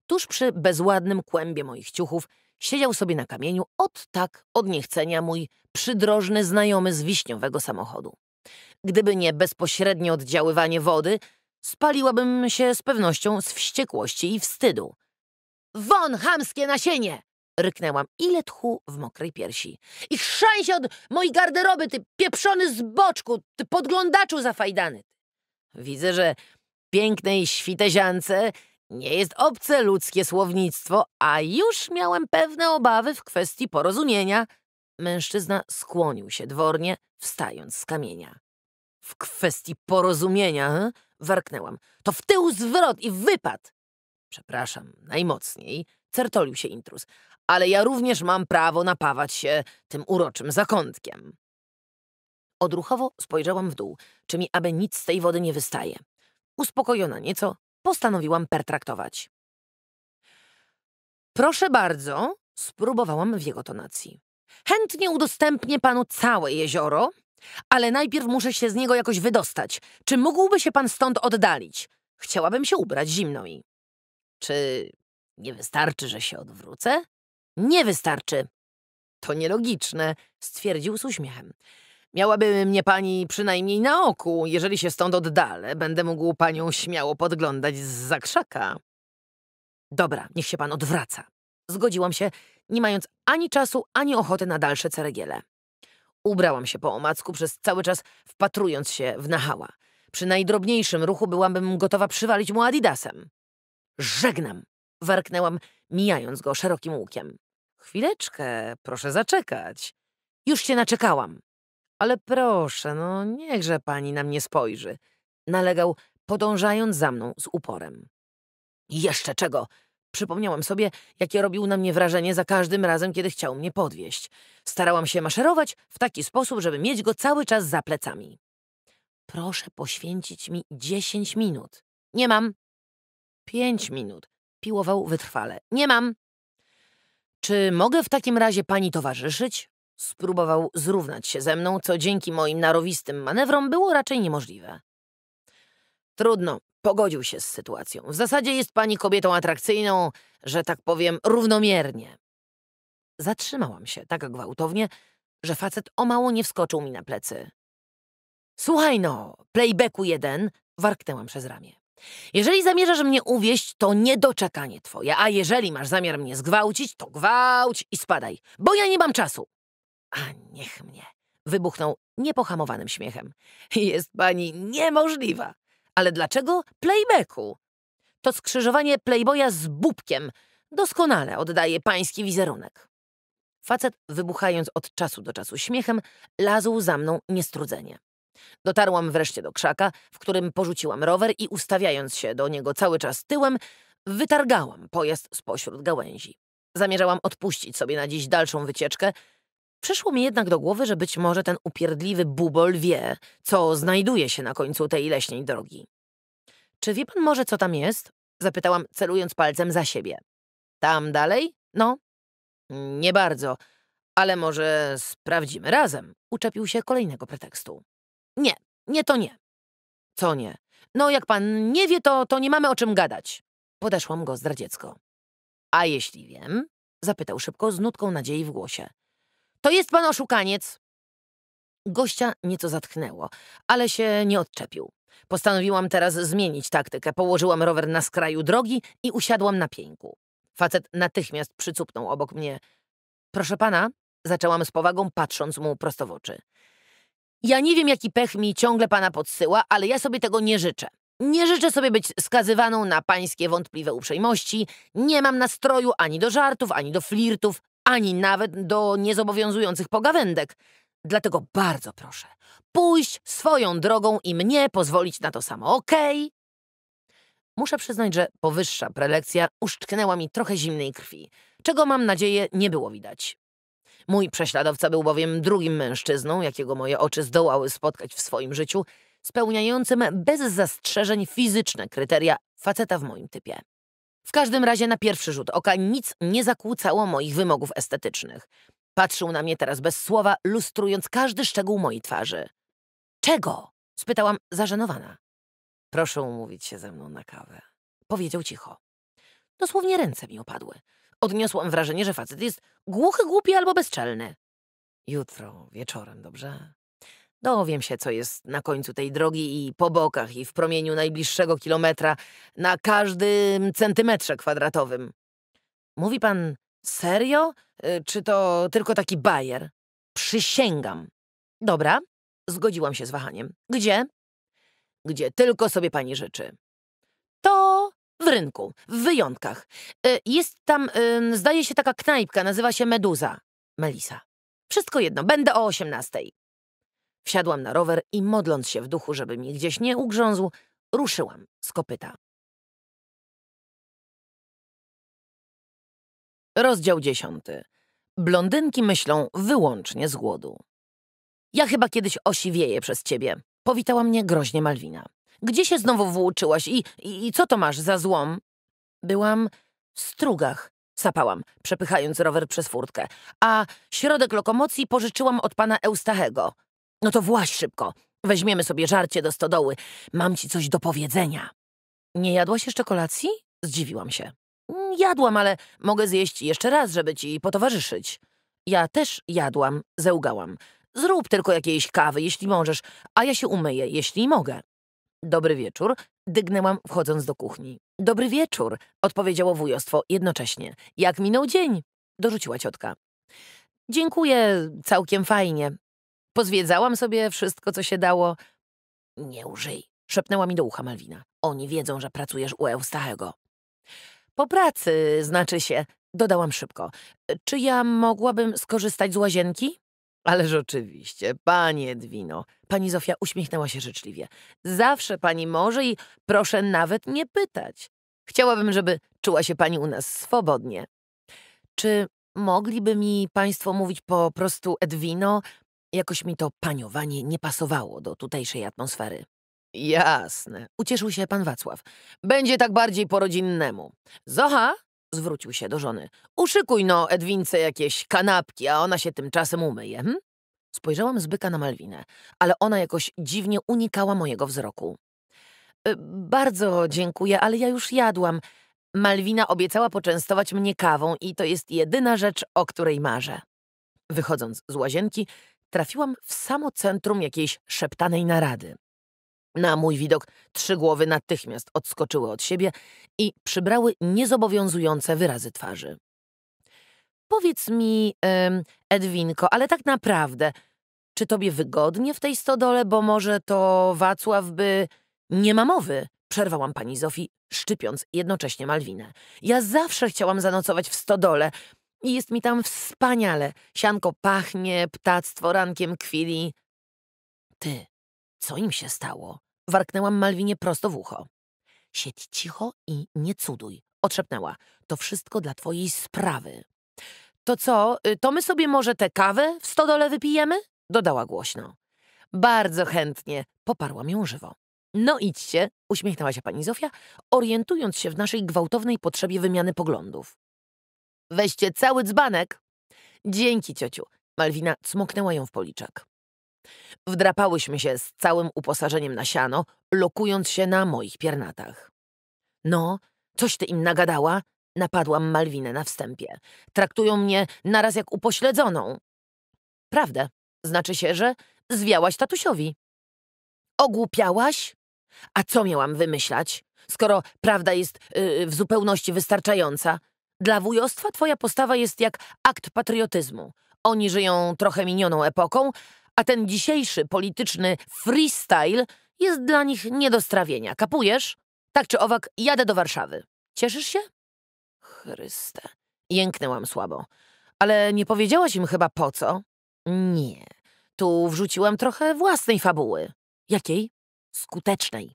S1: Tuż przy bezładnym kłębie moich ciuchów siedział sobie na kamieniu od tak od niechcenia mój przydrożny znajomy z wiśniowego samochodu. Gdyby nie bezpośrednie oddziaływanie wody, spaliłabym się z pewnością z wściekłości i wstydu. Won, hamskie nasienie! Ryknęłam ile tchu w mokrej piersi. I chrzaj od mojej garderoby, ty pieprzony z boczku, ty podglądaczu zafajdany. Widzę, że pięknej świteziance nie jest obce ludzkie słownictwo, a już miałem pewne obawy w kwestii porozumienia – Mężczyzna skłonił się dwornie, wstając z kamienia. W kwestii porozumienia, he? warknęłam. To w tył zwrot i wypad! Przepraszam, najmocniej, certolił się intruz, ale ja również mam prawo napawać się tym uroczym zakątkiem. Odruchowo spojrzałam w dół, czy mi aby nic z tej wody nie wystaje. Uspokojona nieco, postanowiłam pertraktować. Proszę bardzo, spróbowałam w jego tonacji. Chętnie udostępnię panu całe jezioro, ale najpierw muszę się z niego jakoś wydostać. Czy mógłby się pan stąd oddalić? Chciałabym się ubrać zimno i... Czy nie wystarczy, że się odwrócę? Nie wystarczy. To nielogiczne, stwierdził z uśmiechem. Miałaby mnie pani przynajmniej na oku. Jeżeli się stąd oddalę, będę mógł panią śmiało podglądać z zakrzaka. Dobra, niech się pan odwraca. Zgodziłam się nie mając ani czasu, ani ochoty na dalsze ceregiele. Ubrałam się po omacku przez cały czas, wpatrując się w Nahała. Przy najdrobniejszym ruchu byłabym gotowa przywalić mu adidasem. Żegnam! Warknęłam, mijając go szerokim łukiem. Chwileczkę, proszę zaczekać. Już się naczekałam. Ale proszę, no niechże pani na mnie spojrzy. Nalegał, podążając za mną z uporem. Jeszcze czego? Przypomniałam sobie, jakie robił na mnie wrażenie za każdym razem, kiedy chciał mnie podwieźć. Starałam się maszerować w taki sposób, żeby mieć go cały czas za plecami. Proszę poświęcić mi dziesięć minut. Nie mam. Pięć minut. Piłował wytrwale. Nie mam. Czy mogę w takim razie pani towarzyszyć? Spróbował zrównać się ze mną, co dzięki moim narowistym manewrom było raczej niemożliwe. Trudno, pogodził się z sytuacją. W zasadzie jest pani kobietą atrakcyjną, że tak powiem, równomiernie. Zatrzymałam się tak gwałtownie, że facet o mało nie wskoczył mi na plecy. Słuchaj no, playbacku jeden, warknęłam przez ramię. Jeżeli zamierzasz mnie uwieść, to niedoczekanie twoje, a jeżeli masz zamiar mnie zgwałcić, to gwałć i spadaj, bo ja nie mam czasu. A niech mnie, wybuchnął niepohamowanym śmiechem. Jest pani niemożliwa. Ale dlaczego playbacku? To skrzyżowanie playboya z bubkiem doskonale oddaje pański wizerunek. Facet, wybuchając od czasu do czasu śmiechem, lazł za mną niestrudzenie. Dotarłam wreszcie do krzaka, w którym porzuciłam rower i ustawiając się do niego cały czas tyłem, wytargałam pojazd spośród gałęzi. Zamierzałam odpuścić sobie na dziś dalszą wycieczkę, Przyszło mi jednak do głowy, że być może ten upierdliwy bubol wie, co znajduje się na końcu tej leśnej drogi. Czy wie pan może, co tam jest? Zapytałam, celując palcem za siebie. Tam dalej? No. Nie bardzo, ale może sprawdzimy razem. Uczepił się kolejnego pretekstu. Nie, nie to nie. Co nie? No jak pan nie wie, to, to nie mamy o czym gadać. Podeszłam go zdradziecko. A jeśli wiem? Zapytał szybko z nutką nadziei w głosie. To jest pan oszukaniec. Gościa nieco zatchnęło, ale się nie odczepił. Postanowiłam teraz zmienić taktykę. Położyłam rower na skraju drogi i usiadłam na pieńku. Facet natychmiast przycupnął obok mnie. Proszę pana, zaczęłam z powagą, patrząc mu prosto w oczy. Ja nie wiem, jaki pech mi ciągle pana podsyła, ale ja sobie tego nie życzę. Nie życzę sobie być skazywaną na pańskie wątpliwe uprzejmości. Nie mam nastroju ani do żartów, ani do flirtów ani nawet do niezobowiązujących pogawędek. Dlatego bardzo proszę, pójść swoją drogą i mnie pozwolić na to samo, okej? Okay? Muszę przyznać, że powyższa prelekcja uszczknęła mi trochę zimnej krwi, czego mam nadzieję nie było widać. Mój prześladowca był bowiem drugim mężczyzną, jakiego moje oczy zdołały spotkać w swoim życiu, spełniającym bez zastrzeżeń fizyczne kryteria faceta w moim typie. W każdym razie na pierwszy rzut oka nic nie zakłócało moich wymogów estetycznych. Patrzył na mnie teraz bez słowa, lustrując każdy szczegół mojej twarzy. Czego? spytałam zażenowana. Proszę umówić się ze mną na kawę. Powiedział cicho. Dosłownie ręce mi opadły. Odniosłam wrażenie, że facet jest głuchy, głupi albo bezczelny. Jutro wieczorem, dobrze? Dowiem się, co jest na końcu tej drogi i po bokach i w promieniu najbliższego kilometra, na każdym centymetrze kwadratowym. Mówi pan serio? Y, czy to tylko taki bajer? Przysięgam. Dobra, zgodziłam się z wahaniem. Gdzie? Gdzie tylko sobie pani życzy. To w rynku, w wyjątkach. Y, jest tam, zdaje się, taka knajpka, nazywa się Meduza. Melisa. Wszystko jedno, będę o osiemnastej. Wsiadłam na rower i modląc się w duchu, żeby mi gdzieś nie ugrzązł, ruszyłam z kopyta. Rozdział dziesiąty. Blondynki myślą wyłącznie z głodu. Ja chyba kiedyś osiwieję przez ciebie. Powitała mnie groźnie Malwina. Gdzie się znowu włóczyłaś i, i, i co to masz za złom? Byłam w strugach, sapałam, przepychając rower przez furtkę. A środek lokomocji pożyczyłam od pana Eustachego. No to właź szybko. Weźmiemy sobie żarcie do stodoły. Mam ci coś do powiedzenia. Nie jadłaś jeszcze kolacji? Zdziwiłam się. Mm, jadłam, ale mogę zjeść jeszcze raz, żeby ci potowarzyszyć. Ja też jadłam, zełgałam. Zrób tylko jakiejś kawy, jeśli możesz, a ja się umyję, jeśli mogę. Dobry wieczór, dygnęłam wchodząc do kuchni. Dobry wieczór, odpowiedziało wujostwo jednocześnie. Jak minął dzień? Dorzuciła ciotka. Dziękuję, całkiem fajnie, Pozwiedzałam sobie wszystko, co się dało. Nie użyj, szepnęła mi do ucha Malwina. Oni wiedzą, że pracujesz u Eustachego. Po pracy, znaczy się, dodałam szybko. Czy ja mogłabym skorzystać z łazienki? Ależ oczywiście, panie Edwino. Pani Zofia uśmiechnęła się życzliwie. Zawsze pani może i proszę nawet nie pytać. Chciałabym, żeby czuła się pani u nas swobodnie. Czy mogliby mi państwo mówić po prostu Edwino? Jakoś mi to paniowanie nie pasowało do tutejszej atmosfery. Jasne, ucieszył się pan Wacław. Będzie tak bardziej po rodzinnemu. Zocha, zwrócił się do żony, uszykuj no Edwince jakieś kanapki, a ona się tymczasem umyje. Hm? Spojrzałam z byka na Malwinę, ale ona jakoś dziwnie unikała mojego wzroku. E, bardzo dziękuję, ale ja już jadłam. Malwina obiecała poczęstować mnie kawą i to jest jedyna rzecz, o której marzę. Wychodząc z łazienki, trafiłam w samo centrum jakiejś szeptanej narady. Na mój widok trzy głowy natychmiast odskoczyły od siebie i przybrały niezobowiązujące wyrazy twarzy. Powiedz mi, Edwinko, ale tak naprawdę, czy tobie wygodnie w tej stodole, bo może to Wacław by... Nie ma mowy, przerwałam pani Zofii, szczypiąc jednocześnie Malwinę. Ja zawsze chciałam zanocować w stodole, i jest mi tam wspaniale. Sianko pachnie, ptactwo rankiem kwili. Ty, co im się stało? Warknęłam Malwinie prosto w ucho. Siedź cicho i nie cuduj, odszepnęła. To wszystko dla twojej sprawy. To co, y, to my sobie może tę kawę w stodole wypijemy? Dodała głośno. Bardzo chętnie, poparłam ją żywo. No idźcie, uśmiechnęła się pani Zofia, orientując się w naszej gwałtownej potrzebie wymiany poglądów. Weźcie cały dzbanek. Dzięki, ciociu. Malwina cmoknęła ją w policzek. Wdrapałyśmy się z całym uposażeniem na siano, lokując się na moich piernatach. No, coś ty im nagadała? Napadłam Malwinę na wstępie. Traktują mnie naraz jak upośledzoną. Prawdę. Znaczy się, że zwiałaś tatusiowi. Ogłupiałaś? A co miałam wymyślać, skoro prawda jest yy, w zupełności wystarczająca? Dla wujostwa twoja postawa jest jak akt patriotyzmu. Oni żyją trochę minioną epoką, a ten dzisiejszy polityczny freestyle jest dla nich nie do strawienia. Kapujesz? Tak czy owak, jadę do Warszawy. Cieszysz się? Chryste. Jęknęłam słabo. Ale nie powiedziałaś im chyba po co? Nie. Tu wrzuciłam trochę własnej fabuły. Jakiej? Skutecznej.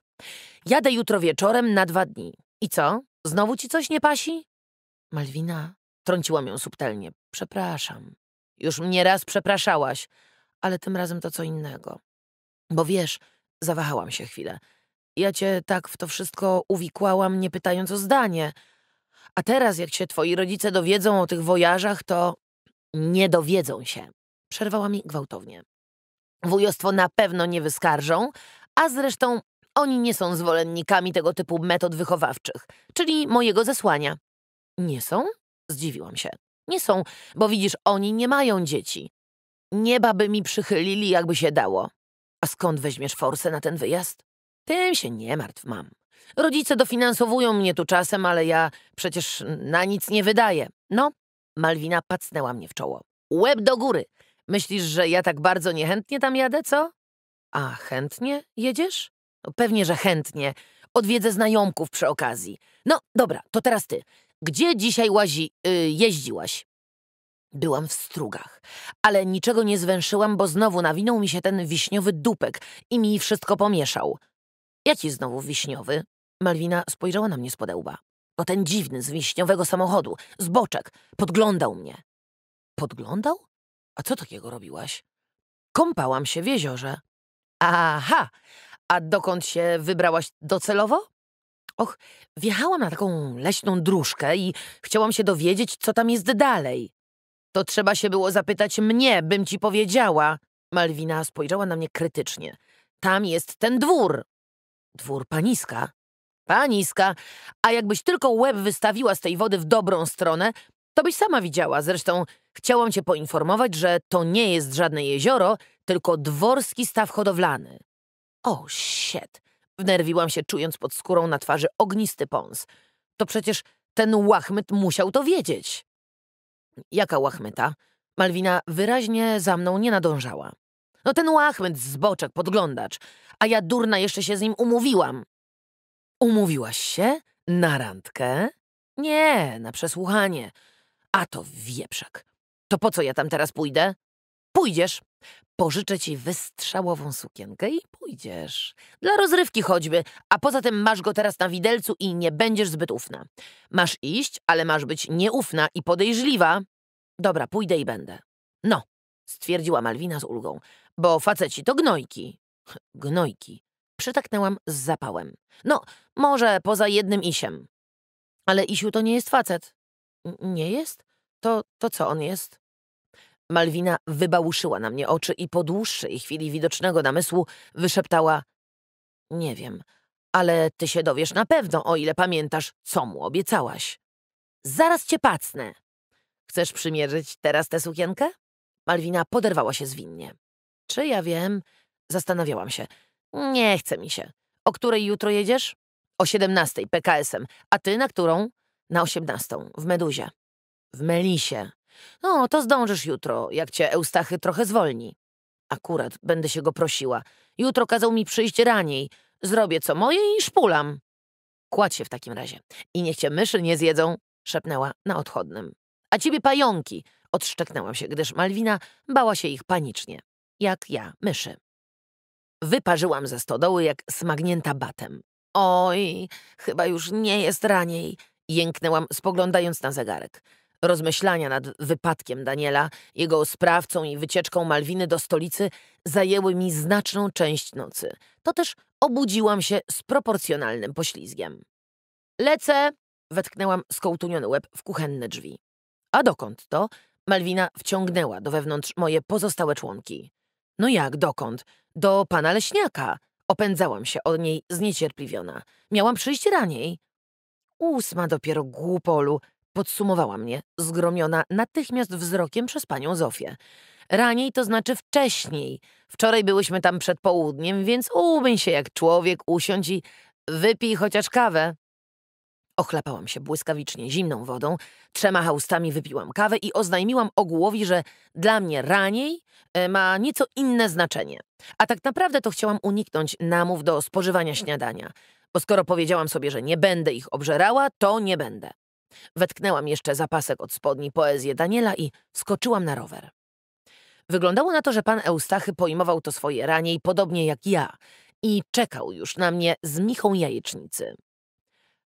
S1: Jadę jutro wieczorem na dwa dni. I co? Znowu ci coś nie pasi? Malwina, trąciłam ją subtelnie. Przepraszam. Już mnie raz przepraszałaś, ale tym razem to co innego. Bo wiesz, zawahałam się chwilę. Ja cię tak w to wszystko uwikłałam, nie pytając o zdanie. A teraz, jak się twoi rodzice dowiedzą o tych wojażach, to nie dowiedzą się. Przerwała mi gwałtownie. Wujostwo na pewno nie wyskarżą, a zresztą oni nie są zwolennikami tego typu metod wychowawczych, czyli mojego zesłania. Nie są? Zdziwiłam się. Nie są, bo widzisz, oni nie mają dzieci. Nieba by mi przychylili, jakby się dało. A skąd weźmiesz forsę na ten wyjazd? Tym się nie martw, mam. Rodzice dofinansowują mnie tu czasem, ale ja przecież na nic nie wydaję. No, Malwina pacnęła mnie w czoło. Łeb do góry. Myślisz, że ja tak bardzo niechętnie tam jadę, co? A chętnie jedziesz? No, pewnie, że chętnie. Odwiedzę znajomków przy okazji. No, dobra, to teraz ty. Gdzie dzisiaj łazi... Yy, jeździłaś? Byłam w strugach, ale niczego nie zwęszyłam, bo znowu nawinął mi się ten wiśniowy dupek i mi wszystko pomieszał. Jaki znowu wiśniowy? Malwina spojrzała na mnie z podełba. O ten dziwny z wiśniowego samochodu, z boczek, podglądał mnie. Podglądał? A co takiego robiłaś? Kąpałam się w jeziorze. Aha, a dokąd się wybrałaś docelowo? Och, wjechałam na taką leśną dróżkę i chciałam się dowiedzieć, co tam jest dalej. To trzeba się było zapytać mnie, bym ci powiedziała. Malwina spojrzała na mnie krytycznie. Tam jest ten dwór. Dwór paniska. Paniska, a jakbyś tylko łeb wystawiła z tej wody w dobrą stronę, to byś sama widziała. Zresztą chciałam cię poinformować, że to nie jest żadne jezioro, tylko dworski staw hodowlany. O, oh, shit. Wnerwiłam się, czując pod skórą na twarzy ognisty pons. To przecież ten łachmyt musiał to wiedzieć. Jaka łachmyta? Malwina wyraźnie za mną nie nadążała. No ten łachmyt, zboczek, podglądacz. A ja durna jeszcze się z nim umówiłam. Umówiłaś się? Na randkę? Nie, na przesłuchanie. A to wieprzak. To po co ja tam teraz pójdę? Pójdziesz. Pożyczę ci wystrzałową sukienkę i pójdziesz. Dla rozrywki choćby, a poza tym masz go teraz na widelcu i nie będziesz zbyt ufna. Masz iść, ale masz być nieufna i podejrzliwa. Dobra, pójdę i będę. No, stwierdziła Malwina z ulgą, bo faceci to gnojki. Gnojki. Przytaknęłam z zapałem. No, może poza jednym isiem. Ale Isiu to nie jest facet. N nie jest? To, to co on jest? Malwina wybałuszyła na mnie oczy i po dłuższej chwili widocznego namysłu wyszeptała Nie wiem, ale ty się dowiesz na pewno, o ile pamiętasz, co mu obiecałaś. Zaraz cię pacnę. Chcesz przymierzyć teraz tę sukienkę? Malwina poderwała się zwinnie. Czy ja wiem? Zastanawiałam się. Nie chce mi się. O której jutro jedziesz? O 17 PKS-em. A ty na którą? Na 18 w Meduzie. W Melisie. No, to zdążysz jutro, jak cię Eustachy trochę zwolni. Akurat będę się go prosiła. Jutro kazał mi przyjść raniej. Zrobię co moje i szpulam. Kładź się w takim razie. I niech cię myszy nie zjedzą, szepnęła na odchodnym. A ciebie pająki, odszczeknęłam się, gdyż Malwina bała się ich panicznie. Jak ja, myszy. Wyparzyłam ze stodoły jak smagnięta batem. Oj, chyba już nie jest raniej, jęknęłam spoglądając na zegarek. Rozmyślania nad wypadkiem Daniela, jego sprawcą i wycieczką Malwiny do stolicy zajęły mi znaczną część nocy. To też obudziłam się z proporcjonalnym poślizgiem. Lecę! Wetknęłam skołtuniony łeb w kuchenne drzwi. A dokąd to? Malwina wciągnęła do wewnątrz moje pozostałe członki. No jak, dokąd? Do pana leśniaka! Opędzałam się od niej zniecierpliwiona. Miałam przyjść raniej. Ósma dopiero, głupolu, Podsumowała mnie, zgromiona natychmiast wzrokiem przez panią Zofię. Raniej, to znaczy wcześniej. Wczoraj byłyśmy tam przed południem, więc umyj się jak człowiek, usiądź i wypij chociaż kawę. Ochlapałam się błyskawicznie zimną wodą, trzema haustami wypiłam kawę i oznajmiłam ogółowi, że dla mnie raniej e, ma nieco inne znaczenie. A tak naprawdę to chciałam uniknąć namów do spożywania śniadania, bo skoro powiedziałam sobie, że nie będę ich obżerała, to nie będę. Wetknęłam jeszcze zapasek od spodni poezję Daniela i skoczyłam na rower. Wyglądało na to, że pan Eustachy pojmował to swoje ranie i podobnie jak ja i czekał już na mnie z michą jajecznicy.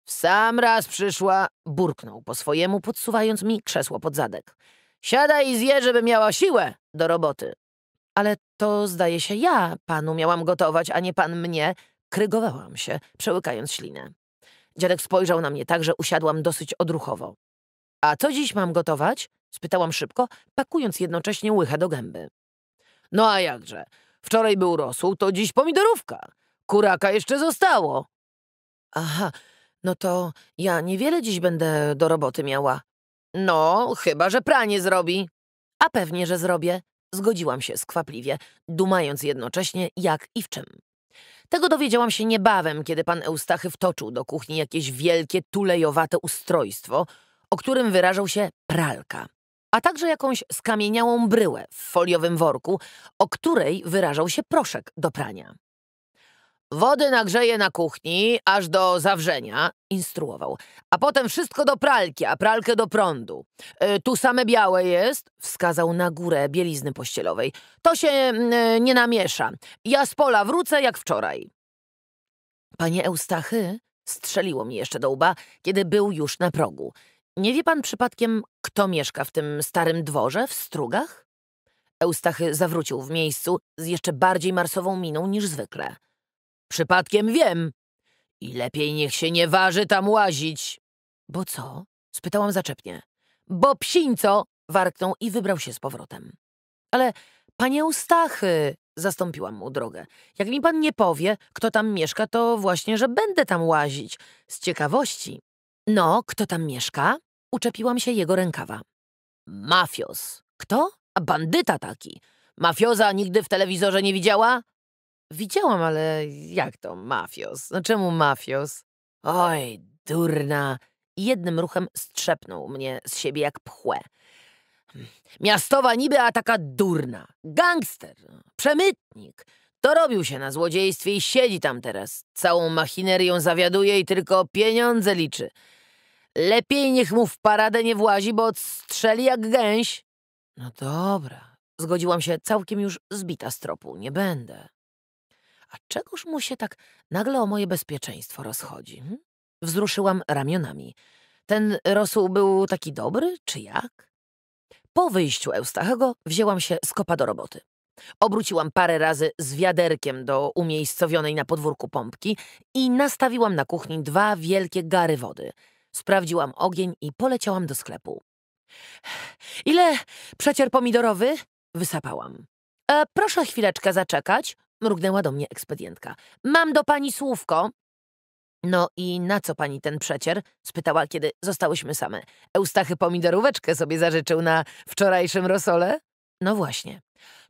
S1: W sam raz przyszła, burknął po swojemu, podsuwając mi krzesło pod zadek. Siadaj i zje, żeby miała siłę do roboty. Ale to zdaje się ja panu miałam gotować, a nie pan mnie. Krygowałam się, przełykając ślinę. Dziadek spojrzał na mnie tak, że usiadłam dosyć odruchowo. A co dziś mam gotować? spytałam szybko, pakując jednocześnie łychę do gęby. No a jakże? Wczoraj był rosół, to dziś pomidorówka. Kuraka jeszcze zostało. Aha, no to ja niewiele dziś będę do roboty miała. No, chyba, że pranie zrobi. A pewnie, że zrobię. Zgodziłam się skwapliwie, dumając jednocześnie jak i w czym. Tego dowiedziałam się niebawem, kiedy pan Eustachy wtoczył do kuchni jakieś wielkie, tulejowate ustrojstwo, o którym wyrażał się pralka, a także jakąś skamieniałą bryłę w foliowym worku, o której wyrażał się proszek do prania. Wody nagrzeje na kuchni aż do zawrzenia, instruował. A potem wszystko do pralki, a pralkę do prądu. E, tu same białe jest, wskazał na górę bielizny pościelowej. To się e, nie namiesza. Ja z pola wrócę jak wczoraj. Panie Eustachy, strzeliło mi jeszcze do łba, kiedy był już na progu. Nie wie pan przypadkiem, kto mieszka w tym starym dworze w Strugach? Eustachy zawrócił w miejscu z jeszcze bardziej marsową miną niż zwykle. Przypadkiem wiem. I lepiej niech się nie waży tam łazić. Bo co? Spytałam zaczepnie. Bo psińco! Warknął i wybrał się z powrotem. Ale panie Ustachy, zastąpiłam mu drogę. Jak mi pan nie powie, kto tam mieszka, to właśnie, że będę tam łazić. Z ciekawości. No, kto tam mieszka? Uczepiłam się jego rękawa. Mafios. Kto? A bandyta taki. Mafioza nigdy w telewizorze nie widziała? Widziałam, ale jak to mafios? No czemu mafios? Oj, durna. Jednym ruchem strzepnął mnie z siebie jak pchłe. Miastowa niby, a taka durna. Gangster, no, przemytnik. Dorobił się na złodziejstwie i siedzi tam teraz. Całą machinerią zawiaduje i tylko pieniądze liczy. Lepiej niech mu w paradę nie włazi, bo odstrzeli jak gęś. No dobra, zgodziłam się całkiem już zbita z tropu, nie będę. A czegoż mu się tak nagle o moje bezpieczeństwo rozchodzi? Hm? Wzruszyłam ramionami. Ten rosół był taki dobry, czy jak? Po wyjściu Eustachego wzięłam się z kopa do roboty. Obróciłam parę razy z wiaderkiem do umiejscowionej na podwórku pompki i nastawiłam na kuchni dwa wielkie gary wody. Sprawdziłam ogień i poleciałam do sklepu. Ile przecier pomidorowy? Wysapałam. E, proszę chwileczkę zaczekać, mrugnęła do mnie ekspedientka. Mam do pani słówko. No i na co pani ten przecier? spytała, kiedy zostałyśmy same. Eustachy pomidoróweczkę sobie zażyczył na wczorajszym rosole? No właśnie.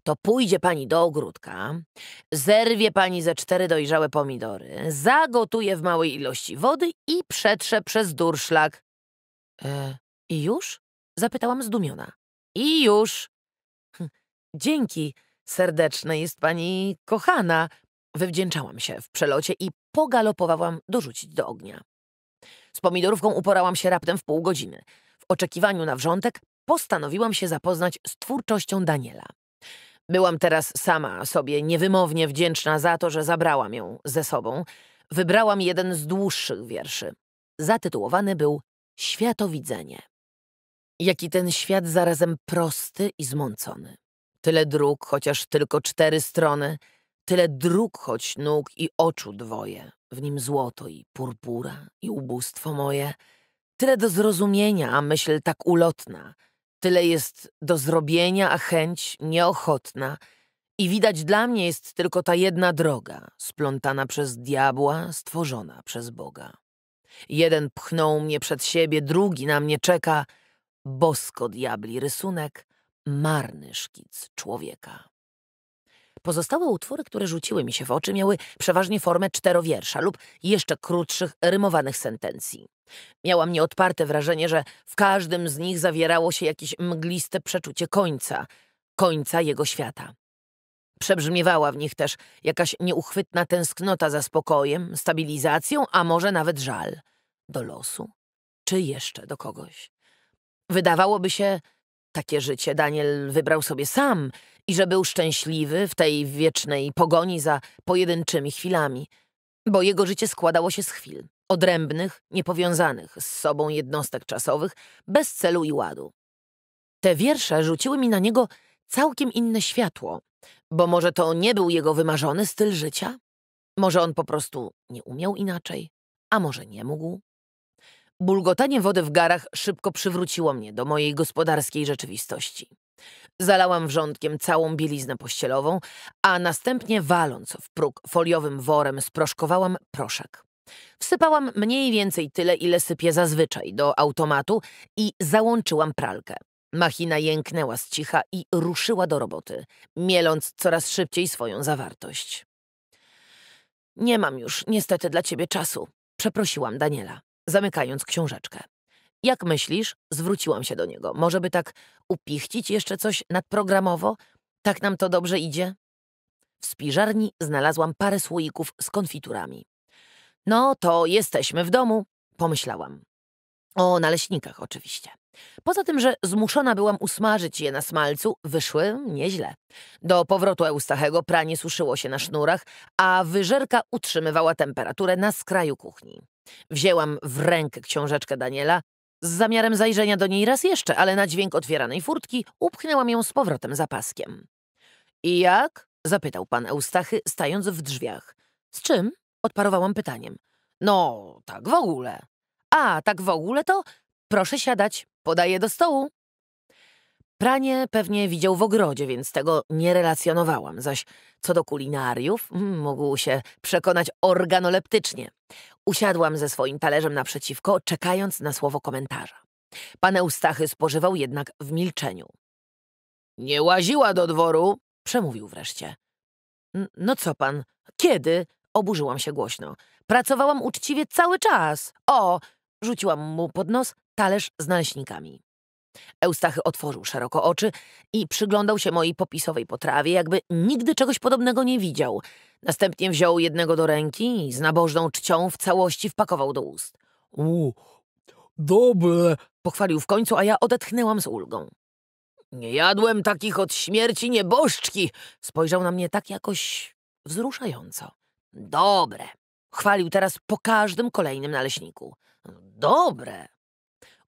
S1: To pójdzie pani do ogródka, zerwie pani ze cztery dojrzałe pomidory, zagotuje w małej ilości wody i przetrze przez durszlak. E, I już? Zapytałam zdumiona. I już. Hm, dzięki. Serdeczne jest pani kochana. Wywdzięczałam się w przelocie i pogalopowałam dorzucić do ognia. Z pomidorówką uporałam się raptem w pół godziny. W oczekiwaniu na wrzątek postanowiłam się zapoznać z twórczością Daniela. Byłam teraz sama sobie niewymownie wdzięczna za to, że zabrałam ją ze sobą. Wybrałam jeden z dłuższych wierszy. Zatytułowany był Światowidzenie. Jaki ten świat zarazem prosty i zmącony. Tyle dróg, chociaż tylko cztery strony, tyle dróg, choć nóg i oczu dwoje, w nim złoto i purpura i ubóstwo moje, tyle do zrozumienia, a myśl tak ulotna, tyle jest do zrobienia, a chęć nieochotna, i widać dla mnie jest tylko ta jedna droga, splątana przez diabła, stworzona przez Boga. Jeden pchnął mnie przed siebie, drugi na mnie czeka, bosko diabli rysunek, marny szkic człowieka. Pozostałe utwory, które rzuciły mi się w oczy, miały przeważnie formę czterowiersza lub jeszcze krótszych, rymowanych sentencji. Miałam nieodparte wrażenie, że w każdym z nich zawierało się jakieś mgliste przeczucie końca, końca jego świata. Przebrzmiewała w nich też jakaś nieuchwytna tęsknota za spokojem, stabilizacją, a może nawet żal. Do losu, czy jeszcze do kogoś. Wydawałoby się, takie życie Daniel wybrał sobie sam i że był szczęśliwy w tej wiecznej pogoni za pojedynczymi chwilami, bo jego życie składało się z chwil, odrębnych, niepowiązanych z sobą jednostek czasowych, bez celu i ładu. Te wiersze rzuciły mi na niego całkiem inne światło, bo może to nie był jego wymarzony styl życia? Może on po prostu nie umiał inaczej, a może nie mógł? Bulgotanie wody w garach szybko przywróciło mnie do mojej gospodarskiej rzeczywistości. Zalałam wrzątkiem całą bieliznę pościelową, a następnie waląc w próg foliowym worem sproszkowałam proszek. Wsypałam mniej więcej tyle, ile sypię zazwyczaj do automatu i załączyłam pralkę. Machina jęknęła z cicha i ruszyła do roboty, mieląc coraz szybciej swoją zawartość. Nie mam już niestety dla ciebie czasu, przeprosiłam Daniela zamykając książeczkę. Jak myślisz? Zwróciłam się do niego. Może by tak upichcić jeszcze coś nadprogramowo? Tak nam to dobrze idzie? W spiżarni znalazłam parę słoików z konfiturami. No to jesteśmy w domu, pomyślałam. O naleśnikach oczywiście. Poza tym, że zmuszona byłam usmażyć je na smalcu, wyszły nieźle. Do powrotu Eustachego pranie suszyło się na sznurach, a wyżerka utrzymywała temperaturę na skraju kuchni. Wzięłam w rękę książeczkę Daniela z zamiarem zajrzenia do niej raz jeszcze, ale na dźwięk otwieranej furtki upchnęłam ją z powrotem za paskiem. I jak? zapytał pan Eustachy, stając w drzwiach. Z czym? odparowałam pytaniem. No, tak w ogóle. A, tak w ogóle to proszę siadać, podaję do stołu. Pranie pewnie widział w ogrodzie, więc tego nie relacjonowałam, zaś co do kulinariów, hmm, mógł się przekonać organoleptycznie. Usiadłam ze swoim talerzem naprzeciwko, czekając na słowo komentarza. Pan Eustachy spożywał jednak w milczeniu. Nie łaziła do dworu, przemówił wreszcie. No co pan, kiedy? Oburzyłam się głośno. Pracowałam uczciwie cały czas. O! Rzuciłam mu pod nos talerz z naleśnikami. Eustachy otworzył szeroko oczy i przyglądał się mojej popisowej potrawie, jakby nigdy czegoś podobnego nie widział. Następnie wziął jednego do ręki i z nabożną czcią w całości wpakował do ust. U, dobre, pochwalił w końcu, a ja odetchnęłam z ulgą. Nie jadłem takich od śmierci nieboszczki! Spojrzał na mnie tak jakoś wzruszająco. Dobre! Chwalił teraz po każdym kolejnym naleśniku. Dobre!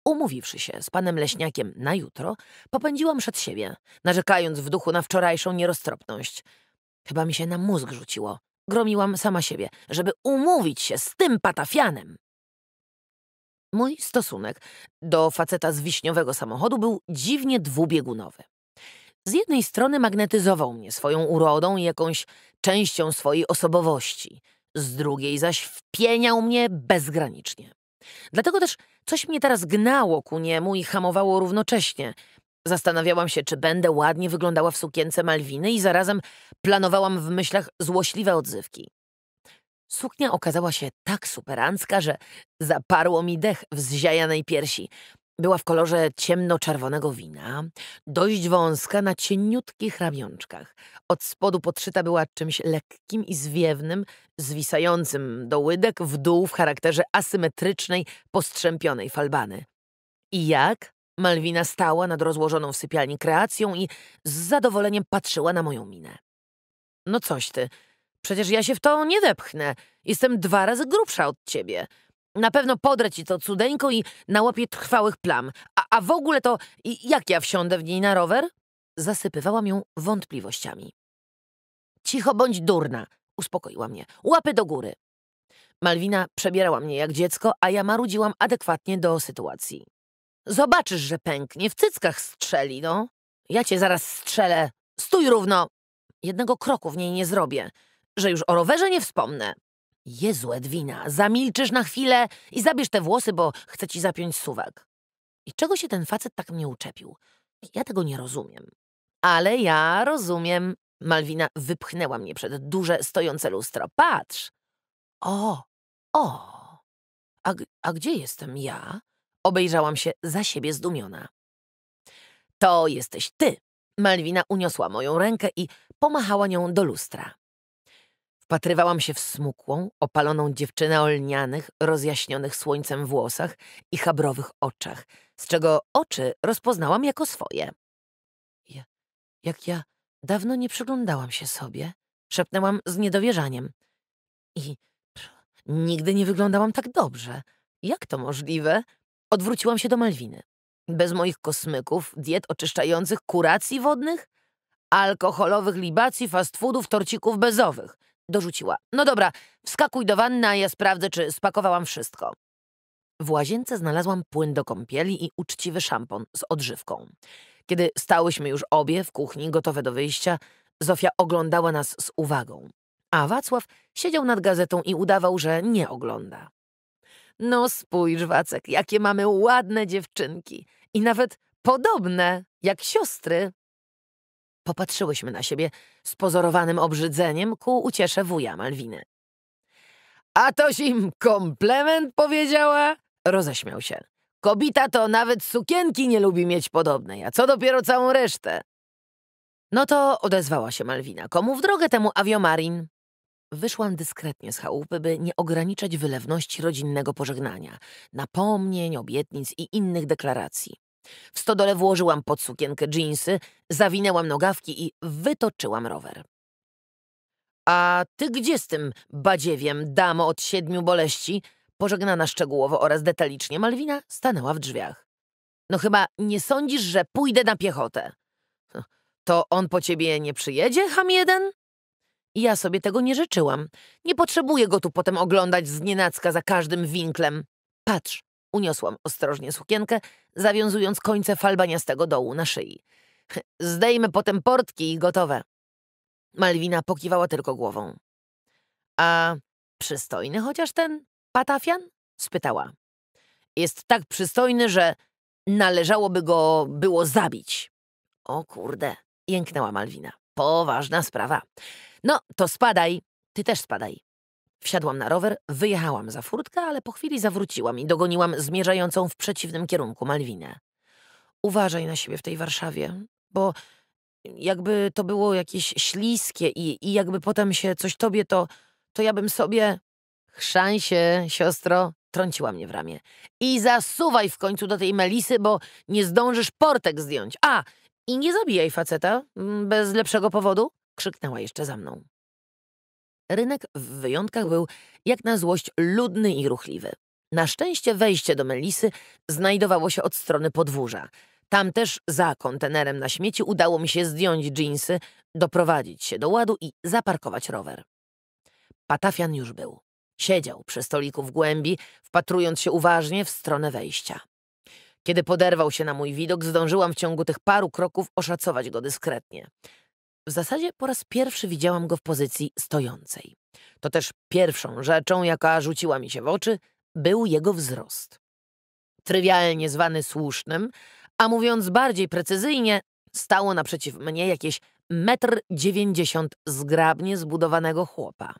S1: Umówiwszy się z panem Leśniakiem na jutro, popędziłam przed siebie, narzekając w duchu na wczorajszą nieroztropność. Chyba mi się na mózg rzuciło. Gromiłam sama siebie, żeby umówić się z tym patafianem. Mój stosunek do faceta z wiśniowego samochodu był dziwnie dwubiegunowy. Z jednej strony magnetyzował mnie swoją urodą i jakąś częścią swojej osobowości, z drugiej zaś wpieniał mnie bezgranicznie. Dlatego też coś mnie teraz gnało ku niemu i hamowało równocześnie. Zastanawiałam się, czy będę ładnie wyglądała w sukience Malwiny i zarazem planowałam w myślach złośliwe odzywki. Suknia okazała się tak superancka, że zaparło mi dech w zziajanej piersi. Była w kolorze ciemno-czerwonego wina, dość wąska na cieniutkich ramionczkach. Od spodu podszyta była czymś lekkim i zwiewnym, zwisającym do łydek w dół w charakterze asymetrycznej, postrzępionej falbany. I jak? Malwina stała nad rozłożoną w sypialni kreacją i z zadowoleniem patrzyła na moją minę. No coś ty, przecież ja się w to nie wepchnę. Jestem dwa razy grubsza od ciebie – na pewno podrę ci to cudeńko i nałapię trwałych plam. A, a w ogóle to jak ja wsiądę w niej na rower? Zasypywałam ją wątpliwościami. Cicho bądź durna, uspokoiła mnie. Łapy do góry. Malwina przebierała mnie jak dziecko, a ja marudziłam adekwatnie do sytuacji. Zobaczysz, że pęknie, w cyckach strzeli, no. Ja cię zaraz strzelę. Stój równo. Jednego kroku w niej nie zrobię, że już o rowerze nie wspomnę. Jezu, Edwina, zamilczysz na chwilę i zabierz te włosy, bo chcę ci zapiąć suwak. I czego się ten facet tak mnie uczepił? Ja tego nie rozumiem. Ale ja rozumiem. Malwina wypchnęła mnie przed duże, stojące lustro. Patrz! O, o! A, a gdzie jestem ja? Obejrzałam się za siebie zdumiona. To jesteś ty! Malwina uniosła moją rękę i pomachała nią do lustra. Wpatrywałam się w smukłą, opaloną dziewczynę o lnianych, rozjaśnionych słońcem włosach i chabrowych oczach, z czego oczy rozpoznałam jako swoje. Ja, jak ja dawno nie przyglądałam się sobie, szepnęłam z niedowierzaniem. I pff, nigdy nie wyglądałam tak dobrze. Jak to możliwe? Odwróciłam się do Malwiny. Bez moich kosmyków, diet oczyszczających, kuracji wodnych, alkoholowych libacji, fast foodów, torcików bezowych, Dorzuciła. No dobra, wskakuj do wanny, a ja sprawdzę, czy spakowałam wszystko. W łazience znalazłam płyn do kąpieli i uczciwy szampon z odżywką. Kiedy stałyśmy już obie w kuchni, gotowe do wyjścia, Zofia oglądała nas z uwagą, a Wacław siedział nad gazetą i udawał, że nie ogląda. No spójrz, Wacek, jakie mamy ładne dziewczynki i nawet podobne, jak siostry, Popatrzyłyśmy na siebie z pozorowanym obrzydzeniem ku uciesze wuja Malwiny. A toś im komplement powiedziała? Roześmiał się. Kobita to nawet sukienki nie lubi mieć podobnej, a co dopiero całą resztę. No to odezwała się Malwina. Komu w drogę temu awiomarin? Wyszłam dyskretnie z chałupy, by nie ograniczać wylewności rodzinnego pożegnania, napomnień, obietnic i innych deklaracji. W stodole włożyłam pod sukienkę dżinsy, zawinęłam nogawki i wytoczyłam rower. A ty gdzie z tym badziewiem, damo od siedmiu boleści? Pożegnana szczegółowo oraz detalicznie Malwina stanęła w drzwiach. No chyba nie sądzisz, że pójdę na piechotę. Hm, to on po ciebie nie przyjedzie, ham jeden? Ja sobie tego nie życzyłam. Nie potrzebuję go tu potem oglądać z nienacka za każdym winklem. Patrz, Uniosłam ostrożnie sukienkę, zawiązując końce falbaniastego dołu na szyi. Zdejmę potem portki i gotowe. Malwina pokiwała tylko głową. A przystojny chociaż ten patafian? spytała. Jest tak przystojny, że należałoby go było zabić. O kurde, jęknęła Malwina. Poważna sprawa. No, to spadaj. Ty też spadaj. Wsiadłam na rower, wyjechałam za furtkę, ale po chwili zawróciłam i dogoniłam zmierzającą w przeciwnym kierunku Malwinę. Uważaj na siebie w tej Warszawie, bo jakby to było jakieś śliskie i, i jakby potem się coś tobie, to, to ja bym sobie... Chrzan się, siostro, trąciła mnie w ramię. I zasuwaj w końcu do tej melisy, bo nie zdążysz portek zdjąć. A, i nie zabijaj faceta mm, bez lepszego powodu, krzyknęła jeszcze za mną. Rynek w wyjątkach był jak na złość ludny i ruchliwy. Na szczęście wejście do Melisy znajdowało się od strony podwórza. Tam też za kontenerem na śmieci udało mi się zdjąć dżinsy, doprowadzić się do ładu i zaparkować rower. Patafian już był. Siedział przy stoliku w głębi, wpatrując się uważnie w stronę wejścia. Kiedy poderwał się na mój widok, zdążyłam w ciągu tych paru kroków oszacować go dyskretnie. W zasadzie po raz pierwszy widziałam go w pozycji stojącej. To też pierwszą rzeczą, jaka rzuciła mi się w oczy, był jego wzrost. Trywialnie zwany słusznym, a mówiąc bardziej precyzyjnie, stało naprzeciw mnie jakieś metr dziewięćdziesiąt zgrabnie zbudowanego chłopa.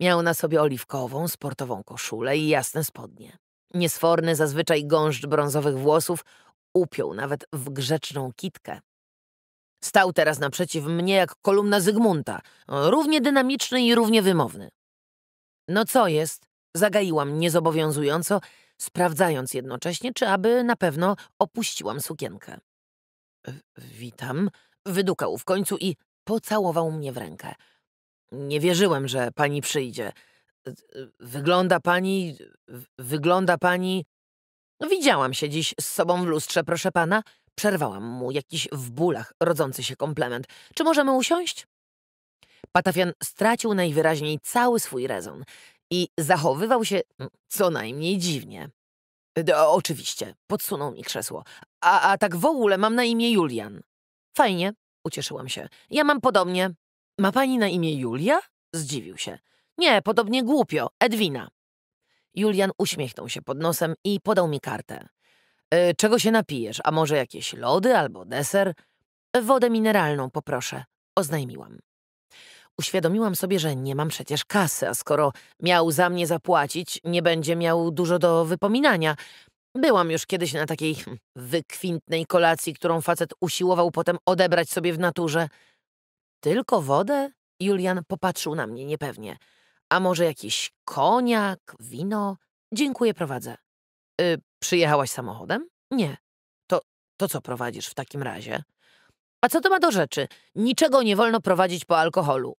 S1: Miał na sobie oliwkową, sportową koszulę i jasne spodnie. Niesforny zazwyczaj gąszcz brązowych włosów upiął nawet w grzeczną kitkę, Stał teraz naprzeciw mnie jak kolumna Zygmunta, równie dynamiczny i równie wymowny. No co jest? Zagaiłam niezobowiązująco, sprawdzając jednocześnie, czy aby na pewno opuściłam sukienkę. Witam, wydukał w końcu i pocałował mnie w rękę. Nie wierzyłem, że pani przyjdzie. Wygląda pani. Wygląda pani. Widziałam się dziś z sobą w lustrze, proszę pana, Przerwałam mu jakiś w bólach rodzący się komplement. Czy możemy usiąść? Patafian stracił najwyraźniej cały swój rezon i zachowywał się mm, co najmniej dziwnie. Do, oczywiście, podsunął mi krzesło. A, a tak w ogóle mam na imię Julian. Fajnie, ucieszyłam się. Ja mam podobnie. Ma pani na imię Julia? Zdziwił się. Nie, podobnie głupio, Edwina. Julian uśmiechnął się pod nosem i podał mi kartę. E, czego się napijesz? A może jakieś lody albo deser? E, wodę mineralną poproszę, oznajmiłam. Uświadomiłam sobie, że nie mam przecież kasy, a skoro miał za mnie zapłacić, nie będzie miał dużo do wypominania. Byłam już kiedyś na takiej hmm, wykwintnej kolacji, którą facet usiłował potem odebrać sobie w naturze. Tylko wodę? Julian popatrzył na mnie niepewnie. A może jakiś koniak, wino? Dziękuję, prowadzę. Y, Przyjechałaś samochodem? Nie. To, to co prowadzisz w takim razie? A co to ma do rzeczy? Niczego nie wolno prowadzić po alkoholu.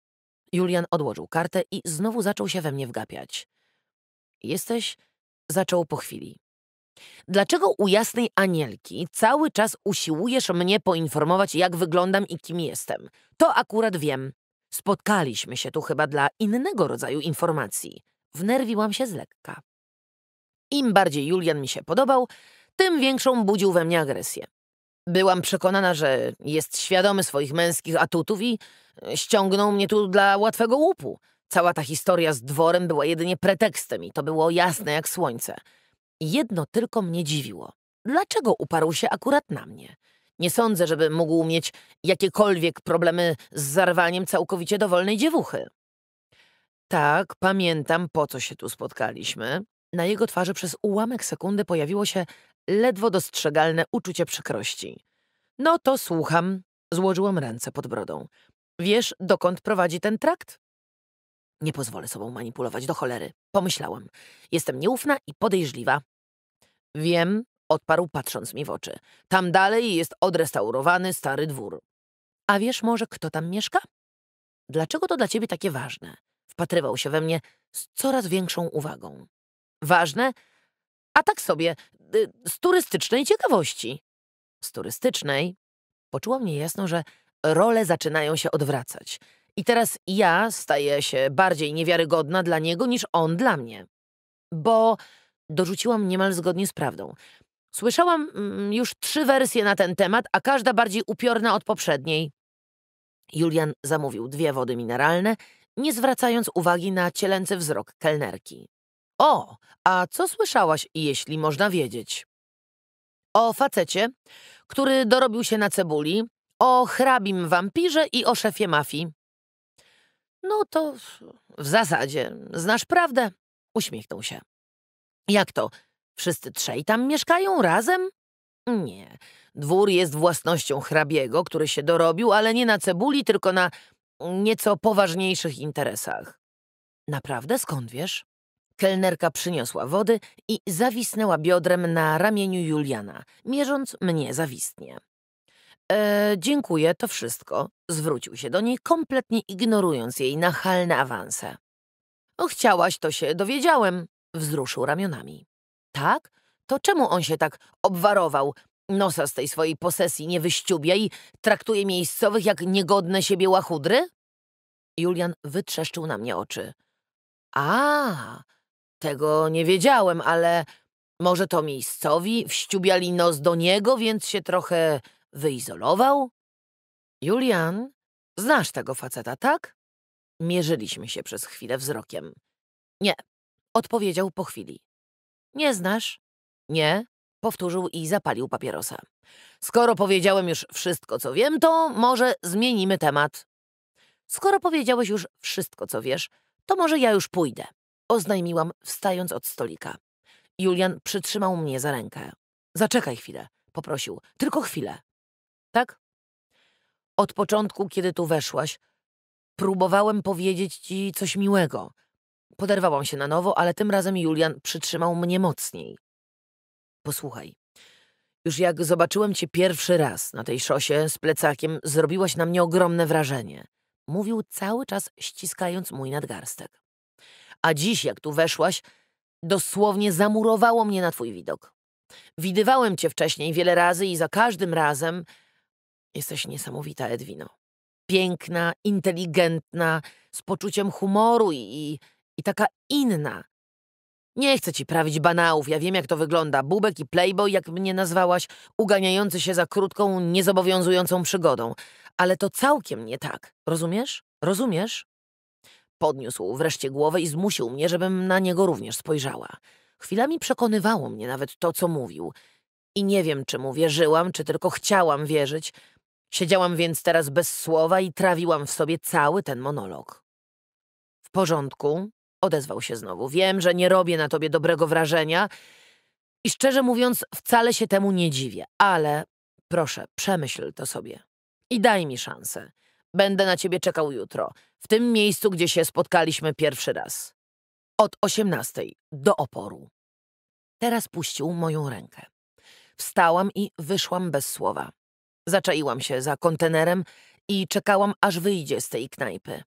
S1: Julian odłożył kartę i znowu zaczął się we mnie wgapiać. Jesteś? Zaczął po chwili. Dlaczego u jasnej Anielki cały czas usiłujesz mnie poinformować, jak wyglądam i kim jestem? To akurat wiem. Spotkaliśmy się tu chyba dla innego rodzaju informacji. Wnerwiłam się z lekka. Im bardziej Julian mi się podobał, tym większą budził we mnie agresję. Byłam przekonana, że jest świadomy swoich męskich atutów i ściągnął mnie tu dla łatwego łupu. Cała ta historia z dworem była jedynie pretekstem i to było jasne jak słońce. Jedno tylko mnie dziwiło. Dlaczego uparł się akurat na mnie? Nie sądzę, żeby mógł mieć jakiekolwiek problemy z zarwaniem całkowicie dowolnej dziewuchy. Tak, pamiętam, po co się tu spotkaliśmy, na jego twarzy przez ułamek sekundy pojawiło się ledwo dostrzegalne uczucie przykrości. No to słucham. Złożyłam ręce pod brodą. Wiesz, dokąd prowadzi ten trakt? Nie pozwolę sobą manipulować do cholery. Pomyślałam. Jestem nieufna i podejrzliwa. Wiem, odparł patrząc mi w oczy. Tam dalej jest odrestaurowany stary dwór. A wiesz może, kto tam mieszka? Dlaczego to dla ciebie takie ważne? Wpatrywał się we mnie z coraz większą uwagą ważne, a tak sobie, y, z turystycznej ciekawości. Z turystycznej poczułam niejasno, że role zaczynają się odwracać. I teraz ja staję się bardziej niewiarygodna dla niego niż on dla mnie. Bo dorzuciłam niemal zgodnie z prawdą. Słyszałam mm, już trzy wersje na ten temat, a każda bardziej upiorna od poprzedniej. Julian zamówił dwie wody mineralne, nie zwracając uwagi na cielęcy wzrok kelnerki. O, a co słyszałaś, jeśli można wiedzieć? O facecie, który dorobił się na cebuli, o hrabim wampirze i o szefie mafii. No to w zasadzie znasz prawdę, uśmiechnął się. Jak to? Wszyscy trzej tam mieszkają razem? Nie. Dwór jest własnością hrabiego, który się dorobił, ale nie na cebuli, tylko na nieco poważniejszych interesach. Naprawdę? Skąd wiesz? Kelnerka przyniosła wody i zawisnęła biodrem na ramieniu Juliana, mierząc mnie zawistnie. E, dziękuję, to wszystko. Zwrócił się do niej, kompletnie ignorując jej nachalne awanse. O, chciałaś, to się dowiedziałem. Wzruszył ramionami. Tak? To czemu on się tak obwarował? Nosa z tej swojej posesji nie wyściubia i traktuje miejscowych jak niegodne siebie łachudry? Julian wytrzeszczył na mnie oczy. A, tego nie wiedziałem, ale może to miejscowi wściubiali nos do niego, więc się trochę wyizolował? Julian, znasz tego faceta, tak? Mierzyliśmy się przez chwilę wzrokiem. Nie, odpowiedział po chwili. Nie znasz? Nie, powtórzył i zapalił papierosa. Skoro powiedziałem już wszystko, co wiem, to może zmienimy temat. Skoro powiedziałeś już wszystko, co wiesz, to może ja już pójdę, oznajmiłam, wstając od stolika. Julian przytrzymał mnie za rękę. Zaczekaj chwilę, poprosił. Tylko chwilę. Tak? Od początku, kiedy tu weszłaś, próbowałem powiedzieć ci coś miłego. Poderwałam się na nowo, ale tym razem Julian przytrzymał mnie mocniej. Posłuchaj. Już jak zobaczyłem cię pierwszy raz na tej szosie z plecakiem, zrobiłaś na mnie ogromne wrażenie. Mówił cały czas ściskając mój nadgarstek a dziś, jak tu weszłaś, dosłownie zamurowało mnie na twój widok. Widywałem cię wcześniej wiele razy i za każdym razem jesteś niesamowita, Edwino. Piękna, inteligentna, z poczuciem humoru i, i, i taka inna. Nie chcę ci prawić banałów, ja wiem jak to wygląda. Bubek i playboy, jak mnie nazwałaś, uganiający się za krótką, niezobowiązującą przygodą. Ale to całkiem nie tak, rozumiesz? Rozumiesz? Podniósł wreszcie głowę i zmusił mnie, żebym na niego również spojrzała. Chwilami przekonywało mnie nawet to, co mówił. I nie wiem, czy mu wierzyłam, czy tylko chciałam wierzyć. Siedziałam więc teraz bez słowa i trawiłam w sobie cały ten monolog. W porządku, odezwał się znowu. Wiem, że nie robię na tobie dobrego wrażenia i szczerze mówiąc, wcale się temu nie dziwię, ale proszę, przemyśl to sobie i daj mi szansę. Będę na ciebie czekał jutro w tym miejscu, gdzie się spotkaliśmy pierwszy raz. Od osiemnastej do oporu. Teraz puścił moją rękę. Wstałam i wyszłam bez słowa. Zaczaiłam się za kontenerem i czekałam, aż wyjdzie z tej knajpy.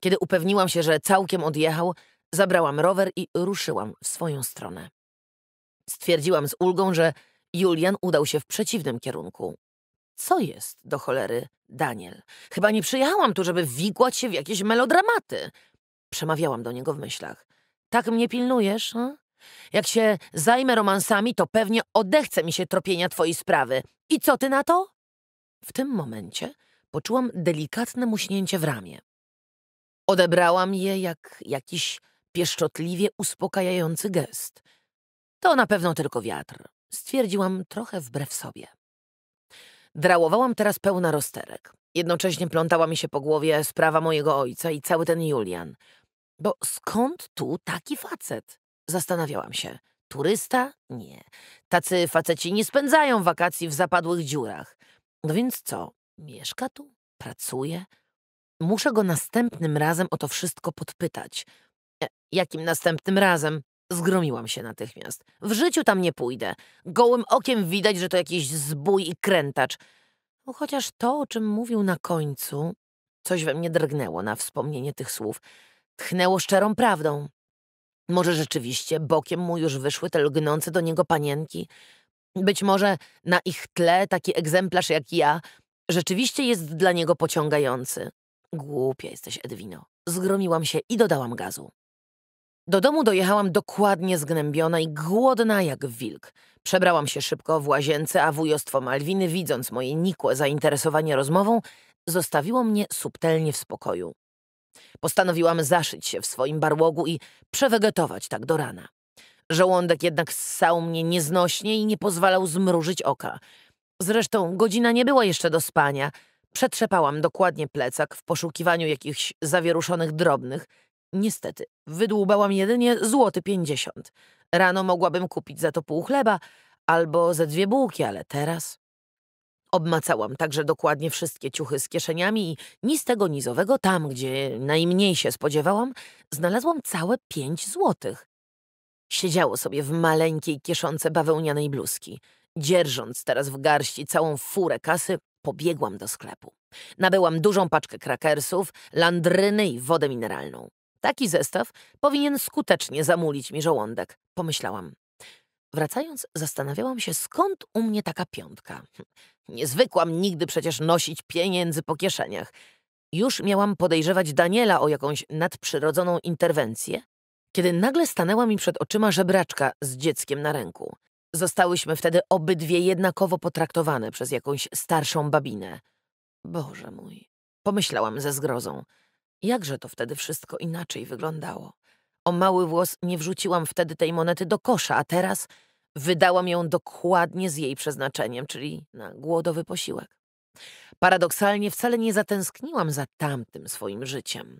S1: Kiedy upewniłam się, że całkiem odjechał, zabrałam rower i ruszyłam w swoją stronę. Stwierdziłam z ulgą, że Julian udał się w przeciwnym kierunku, co jest do cholery, Daniel? Chyba nie przyjechałam tu, żeby wikłać się w jakieś melodramaty. Przemawiałam do niego w myślach. Tak mnie pilnujesz, a? Jak się zajmę romansami, to pewnie odechce mi się tropienia twojej sprawy. I co ty na to? W tym momencie poczułam delikatne muśnięcie w ramię. Odebrałam je jak jakiś pieszczotliwie uspokajający gest. To na pewno tylko wiatr, stwierdziłam trochę wbrew sobie. Drałowałam teraz pełna rozterek. Jednocześnie plątała mi się po głowie sprawa mojego ojca i cały ten Julian. Bo skąd tu taki facet? Zastanawiałam się. Turysta? Nie. Tacy faceci nie spędzają wakacji w zapadłych dziurach. No więc co? Mieszka tu? Pracuje? Muszę go następnym razem o to wszystko podpytać. E, jakim następnym razem? Zgromiłam się natychmiast. W życiu tam nie pójdę. Gołym okiem widać, że to jakiś zbój i krętacz. No chociaż to, o czym mówił na końcu, coś we mnie drgnęło na wspomnienie tych słów. Tchnęło szczerą prawdą. Może rzeczywiście bokiem mu już wyszły te lgnące do niego panienki? Być może na ich tle taki egzemplarz jak ja rzeczywiście jest dla niego pociągający. Głupia jesteś, Edwino. Zgromiłam się i dodałam gazu. Do domu dojechałam dokładnie zgnębiona i głodna jak wilk. Przebrałam się szybko w łazience, a wujostwo Malwiny, widząc moje nikłe zainteresowanie rozmową, zostawiło mnie subtelnie w spokoju. Postanowiłam zaszyć się w swoim barłogu i przewegetować tak do rana. Żołądek jednak ssał mnie nieznośnie i nie pozwalał zmrużyć oka. Zresztą godzina nie była jeszcze do spania. Przetrzepałam dokładnie plecak w poszukiwaniu jakichś zawieruszonych drobnych – Niestety, wydłubałam jedynie złoty pięćdziesiąt. Rano mogłabym kupić za to pół chleba albo ze dwie bułki, ale teraz... Obmacałam także dokładnie wszystkie ciuchy z kieszeniami i ni z tego nizowego, tam gdzie najmniej się spodziewałam, znalazłam całe pięć złotych. Siedziało sobie w maleńkiej kieszonce bawełnianej bluzki. Dzierżąc teraz w garści całą furę kasy, pobiegłam do sklepu. Nabyłam dużą paczkę krakersów, landryny i wodę mineralną. Taki zestaw powinien skutecznie zamulić mi żołądek, pomyślałam. Wracając, zastanawiałam się, skąd u mnie taka piątka. Nie zwykłam nigdy przecież nosić pieniędzy po kieszeniach. Już miałam podejrzewać Daniela o jakąś nadprzyrodzoną interwencję, kiedy nagle stanęła mi przed oczyma żebraczka z dzieckiem na ręku. Zostałyśmy wtedy obydwie jednakowo potraktowane przez jakąś starszą babinę. Boże mój, pomyślałam ze zgrozą. Jakże to wtedy wszystko inaczej wyglądało. O mały włos nie wrzuciłam wtedy tej monety do kosza, a teraz wydałam ją dokładnie z jej przeznaczeniem, czyli na głodowy posiłek. Paradoksalnie wcale nie zatęskniłam za tamtym swoim życiem.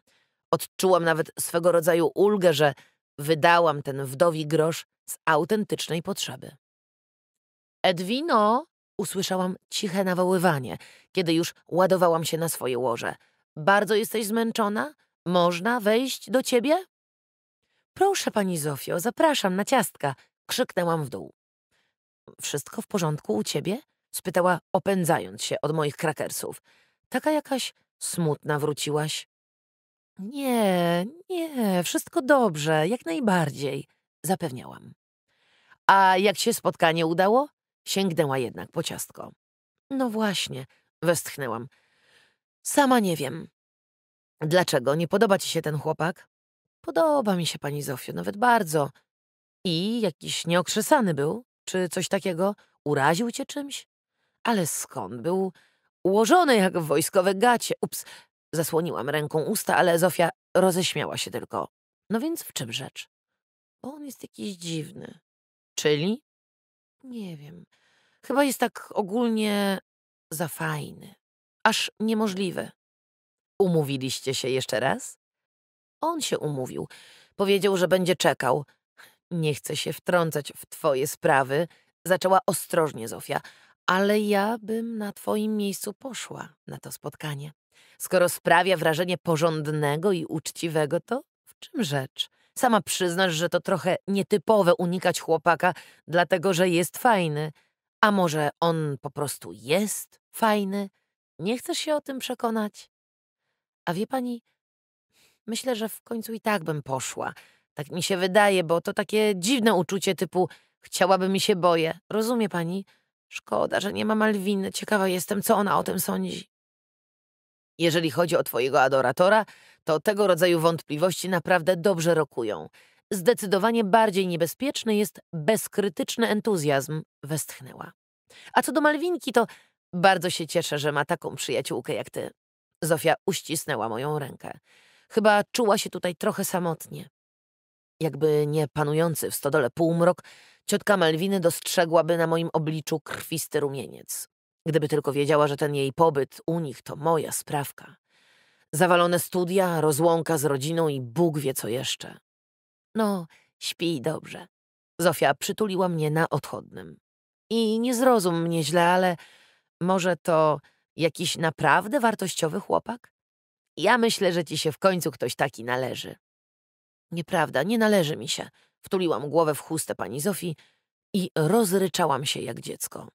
S1: Odczułam nawet swego rodzaju ulgę, że wydałam ten wdowi grosz z autentycznej potrzeby. Edwino! usłyszałam ciche nawoływanie, kiedy już ładowałam się na swoje łoże – bardzo jesteś zmęczona? Można wejść do ciebie? Proszę, pani Zofio, zapraszam na ciastka, krzyknęłam w dół. Wszystko w porządku u ciebie? spytała, opędzając się od moich krakersów. Taka jakaś smutna wróciłaś. Nie, nie, wszystko dobrze, jak najbardziej, zapewniałam. A jak się spotkanie udało? Sięgnęła jednak po ciastko. No właśnie, westchnęłam. Sama nie wiem. Dlaczego? Nie podoba ci się ten chłopak? Podoba mi się pani Zofio, nawet bardzo. I jakiś nieokrzesany był, czy coś takiego? Uraził cię czymś? Ale skąd? Był ułożony jak wojskowe gacie. Ups, zasłoniłam ręką usta, ale Zofia roześmiała się tylko. No więc w czym rzecz? Bo on jest jakiś dziwny. Czyli? Nie wiem. Chyba jest tak ogólnie za fajny aż niemożliwy. Umówiliście się jeszcze raz? On się umówił. Powiedział, że będzie czekał. Nie chcę się wtrącać w twoje sprawy, zaczęła ostrożnie Zofia, ale ja bym na twoim miejscu poszła na to spotkanie. Skoro sprawia wrażenie porządnego i uczciwego, to w czym rzecz? Sama przyznasz, że to trochę nietypowe unikać chłopaka, dlatego że jest fajny. A może on po prostu jest fajny? Nie chcesz się o tym przekonać? A wie pani, myślę, że w końcu i tak bym poszła. Tak mi się wydaje, bo to takie dziwne uczucie typu chciałabym mi się boję. Rozumie pani? Szkoda, że nie ma Malwiny. Ciekawa jestem, co ona o tym sądzi. Jeżeli chodzi o twojego adoratora, to tego rodzaju wątpliwości naprawdę dobrze rokują. Zdecydowanie bardziej niebezpieczny jest bezkrytyczny entuzjazm, westchnęła. A co do Malwinki, to bardzo się cieszę, że ma taką przyjaciółkę jak ty. Zofia uścisnęła moją rękę. Chyba czuła się tutaj trochę samotnie. Jakby nie panujący w stodole półmrok, ciotka Malwiny dostrzegłaby na moim obliczu krwisty rumieniec. Gdyby tylko wiedziała, że ten jej pobyt u nich to moja sprawka. Zawalone studia, rozłąka z rodziną i Bóg wie co jeszcze. No, śpij dobrze. Zofia przytuliła mnie na odchodnym. I nie zrozum mnie źle, ale może to jakiś naprawdę wartościowy chłopak? Ja myślę, że ci się w końcu ktoś taki należy. Nieprawda, nie należy mi się. Wtuliłam głowę w chustę pani Zofii i rozryczałam się jak dziecko.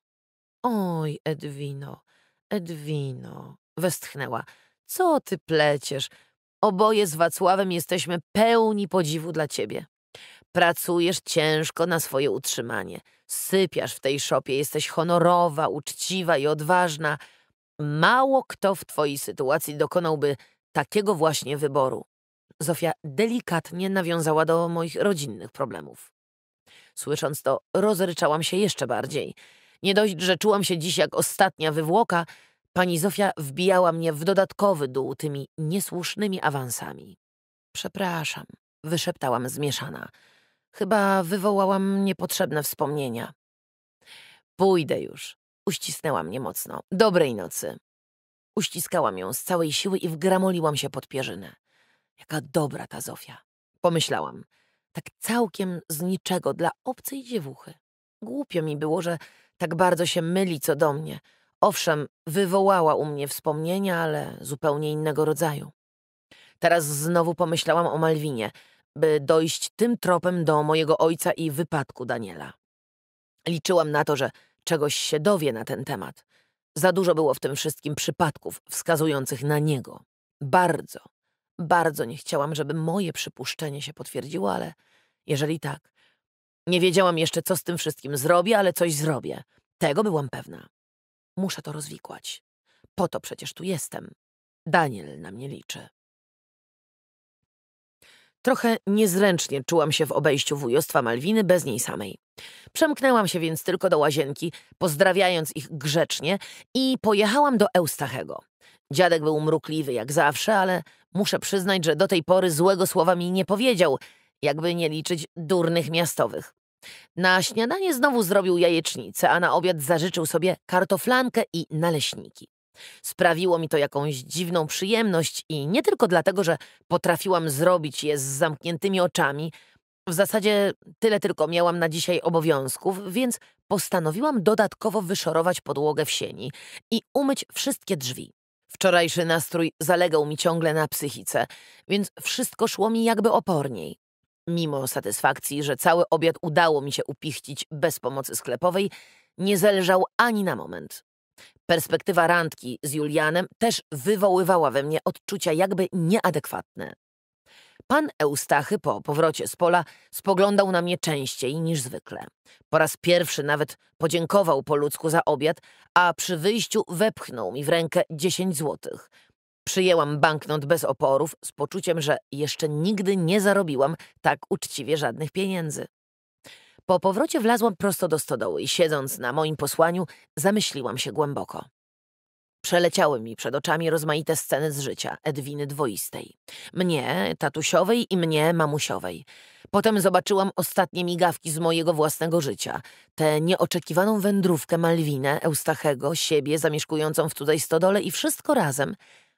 S1: Oj, Edwino, Edwino, westchnęła. Co ty pleciesz? Oboje z Wacławem jesteśmy pełni podziwu dla ciebie. Pracujesz ciężko na swoje utrzymanie. Sypiasz w tej szopie, jesteś honorowa, uczciwa i odważna. Mało kto w twojej sytuacji dokonałby takiego właśnie wyboru. Zofia delikatnie nawiązała do moich rodzinnych problemów. Słysząc to, rozryczałam się jeszcze bardziej. Nie dość, że czułam się dziś jak ostatnia wywłoka, pani Zofia wbijała mnie w dodatkowy dół tymi niesłusznymi awansami. Przepraszam, wyszeptałam zmieszana. Chyba wywołałam niepotrzebne wspomnienia. Pójdę już. Uścisnęła mnie mocno. Dobrej nocy. Uściskałam ją z całej siły i wgramoliłam się pod pierzynę. Jaka dobra ta Zofia. Pomyślałam. Tak całkiem z niczego dla obcej dziewuchy. Głupio mi było, że tak bardzo się myli co do mnie. Owszem, wywołała u mnie wspomnienia, ale zupełnie innego rodzaju. Teraz znowu pomyślałam o Malwinie – by dojść tym tropem do mojego ojca i wypadku Daniela. Liczyłam na to, że czegoś się dowie na ten temat. Za dużo było w tym wszystkim przypadków wskazujących na niego. Bardzo, bardzo nie chciałam, żeby moje przypuszczenie się potwierdziło, ale jeżeli tak, nie wiedziałam jeszcze, co z tym wszystkim zrobię, ale coś zrobię. Tego byłam pewna. Muszę to rozwikłać. Po to przecież tu jestem. Daniel na mnie liczy. Trochę niezręcznie czułam się w obejściu wujostwa Malwiny bez niej samej. Przemknęłam się więc tylko do łazienki, pozdrawiając ich grzecznie i pojechałam do Eustachego. Dziadek był mrukliwy jak zawsze, ale muszę przyznać, że do tej pory złego słowa mi nie powiedział, jakby nie liczyć durnych miastowych. Na śniadanie znowu zrobił jajecznicę, a na obiad zażyczył sobie kartoflankę i naleśniki. Sprawiło mi to jakąś dziwną przyjemność i nie tylko dlatego, że potrafiłam zrobić je z zamkniętymi oczami. W zasadzie tyle tylko miałam na dzisiaj obowiązków, więc postanowiłam dodatkowo wyszorować podłogę w sieni i umyć wszystkie drzwi. Wczorajszy nastrój zalegał mi ciągle na psychice, więc wszystko szło mi jakby oporniej. Mimo satysfakcji, że cały obiad udało mi się upichcić bez pomocy sklepowej, nie zelżał ani na moment. Perspektywa randki z Julianem też wywoływała we mnie odczucia jakby nieadekwatne. Pan Eustachy po powrocie z pola spoglądał na mnie częściej niż zwykle. Po raz pierwszy nawet podziękował po ludzku za obiad, a przy wyjściu wepchnął mi w rękę dziesięć złotych. Przyjęłam banknot bez oporów z poczuciem, że jeszcze nigdy nie zarobiłam tak uczciwie żadnych pieniędzy. Po powrocie wlazłam prosto do stodoły i siedząc na moim posłaniu, zamyśliłam się głęboko. Przeleciały mi przed oczami rozmaite sceny z życia Edwiny dwoistej. Mnie, tatusiowej i mnie, mamusiowej. Potem zobaczyłam ostatnie migawki z mojego własnego życia. Tę nieoczekiwaną wędrówkę Malwinę, Eustachego, siebie zamieszkującą w cudzej stodole i wszystko razem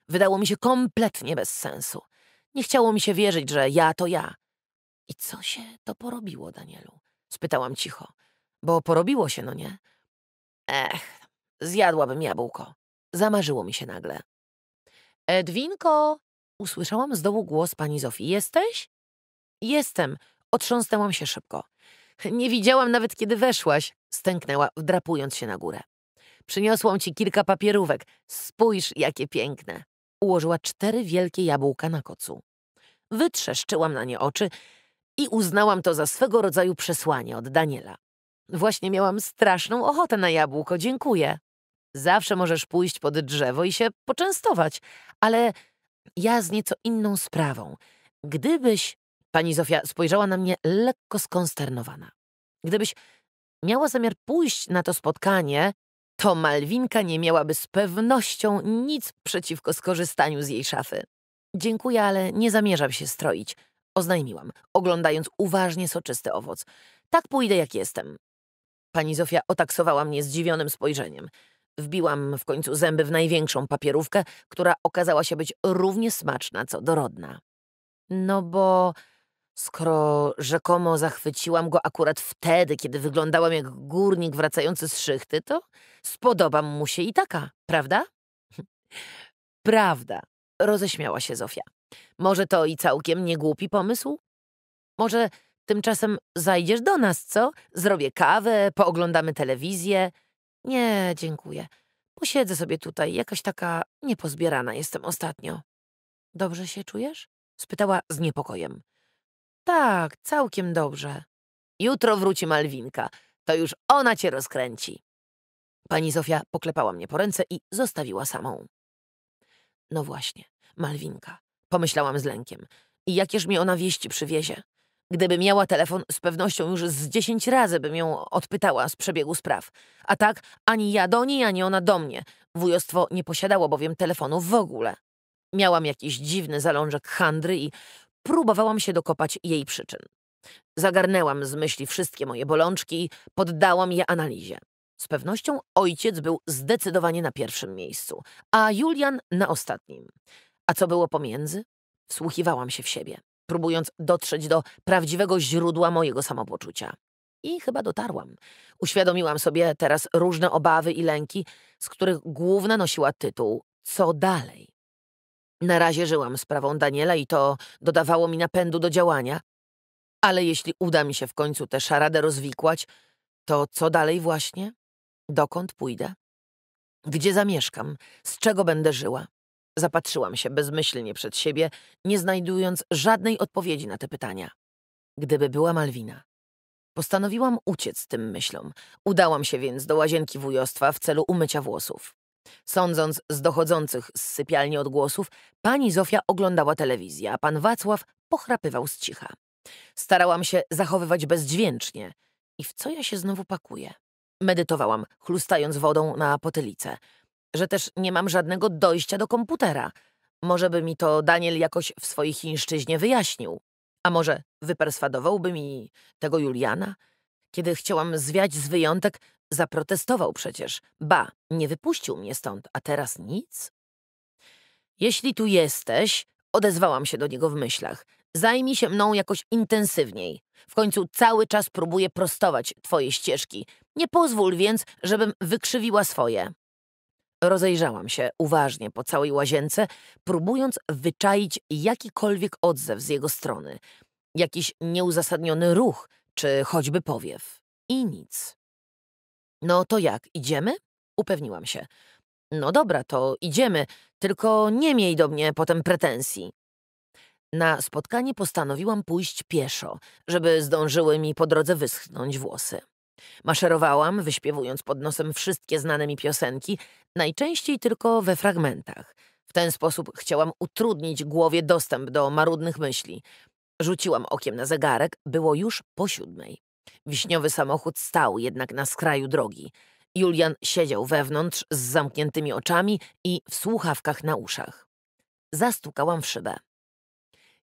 S1: wydało mi się kompletnie bez sensu. Nie chciało mi się wierzyć, że ja to ja. I co się to porobiło, Danielu? spytałam cicho. Bo porobiło się, no nie? Ech, zjadłabym jabłko. Zamarzyło mi się nagle. Edwinko, usłyszałam z dołu głos pani Zofii. Jesteś? Jestem. Otrząsnęłam się szybko. Nie widziałam nawet, kiedy weszłaś, stęknęła, wdrapując się na górę. Przyniosłam ci kilka papierówek. Spójrz, jakie piękne. Ułożyła cztery wielkie jabłka na kocu. Wytrzeszczyłam na nie oczy i uznałam to za swego rodzaju przesłanie od Daniela. Właśnie miałam straszną ochotę na jabłko, dziękuję. Zawsze możesz pójść pod drzewo i się poczęstować, ale ja z nieco inną sprawą. Gdybyś, pani Zofia spojrzała na mnie lekko skonsternowana, gdybyś miała zamiar pójść na to spotkanie, to Malwinka nie miałaby z pewnością nic przeciwko skorzystaniu z jej szafy. Dziękuję, ale nie zamierzam się stroić oznajmiłam, oglądając uważnie soczysty owoc. Tak pójdę jak jestem. Pani Zofia otaksowała mnie zdziwionym spojrzeniem. Wbiłam w końcu zęby w największą papierówkę, która okazała się być równie smaczna co dorodna. No bo skoro rzekomo zachwyciłam go akurat wtedy, kiedy wyglądałam jak górnik wracający z szychty, to spodobam mu się i taka, prawda? prawda, roześmiała się Zofia. Może to i całkiem niegłupi pomysł? Może tymczasem zajdziesz do nas, co? Zrobię kawę, pooglądamy telewizję. Nie, dziękuję. Posiedzę sobie tutaj, jakaś taka niepozbierana jestem ostatnio. Dobrze się czujesz? spytała z niepokojem. Tak, całkiem dobrze. Jutro wróci Malwinka. To już ona cię rozkręci. Pani Zofia poklepała mnie po ręce i zostawiła samą. No właśnie, Malwinka. Pomyślałam z lękiem. I jakież mi ona wieści przywiezie? Gdyby miała telefon, z pewnością już z dziesięć razy bym ją odpytała z przebiegu spraw. A tak ani ja do niej, ani ona do mnie. Wujostwo nie posiadało bowiem telefonu w ogóle. Miałam jakiś dziwny zalążek handry i próbowałam się dokopać jej przyczyn. Zagarnęłam z myśli wszystkie moje bolączki i poddałam je analizie. Z pewnością ojciec był zdecydowanie na pierwszym miejscu, a Julian na ostatnim. A co było pomiędzy? Wsłuchiwałam się w siebie, próbując dotrzeć do prawdziwego źródła mojego samopoczucia. I chyba dotarłam. Uświadomiłam sobie teraz różne obawy i lęki, z których główna nosiła tytuł Co dalej? Na razie żyłam sprawą Daniela i to dodawało mi napędu do działania, ale jeśli uda mi się w końcu tę szaradę rozwikłać, to co dalej właśnie? Dokąd pójdę? Gdzie zamieszkam? Z czego będę żyła? Zapatrzyłam się bezmyślnie przed siebie, nie znajdując żadnej odpowiedzi na te pytania. Gdyby była Malwina. Postanowiłam uciec tym myślom. Udałam się więc do łazienki wujostwa w celu umycia włosów. Sądząc z dochodzących z sypialni odgłosów, pani Zofia oglądała telewizję, a pan Wacław pochrapywał z cicha. Starałam się zachowywać bezdźwięcznie. I w co ja się znowu pakuję? Medytowałam, chlustając wodą na potylicę że też nie mam żadnego dojścia do komputera. Może by mi to Daniel jakoś w swojej chińszczyźnie wyjaśnił. A może wyperswadowałby mi tego Juliana? Kiedy chciałam zwiać z wyjątek, zaprotestował przecież. Ba, nie wypuścił mnie stąd, a teraz nic? Jeśli tu jesteś, odezwałam się do niego w myślach. Zajmij się mną jakoś intensywniej. W końcu cały czas próbuję prostować twoje ścieżki. Nie pozwól więc, żebym wykrzywiła swoje. Rozejrzałam się uważnie po całej łazience, próbując wyczaić jakikolwiek odzew z jego strony, jakiś nieuzasadniony ruch czy choćby powiew. I nic. No to jak, idziemy? Upewniłam się. No dobra, to idziemy, tylko nie miej do mnie potem pretensji. Na spotkanie postanowiłam pójść pieszo, żeby zdążyły mi po drodze wyschnąć włosy. Maszerowałam, wyśpiewując pod nosem wszystkie znane mi piosenki, najczęściej tylko we fragmentach. W ten sposób chciałam utrudnić głowie dostęp do marudnych myśli. Rzuciłam okiem na zegarek, było już po siódmej. Wiśniowy samochód stał jednak na skraju drogi. Julian siedział wewnątrz z zamkniętymi oczami i w słuchawkach na uszach. Zastukałam w szybę.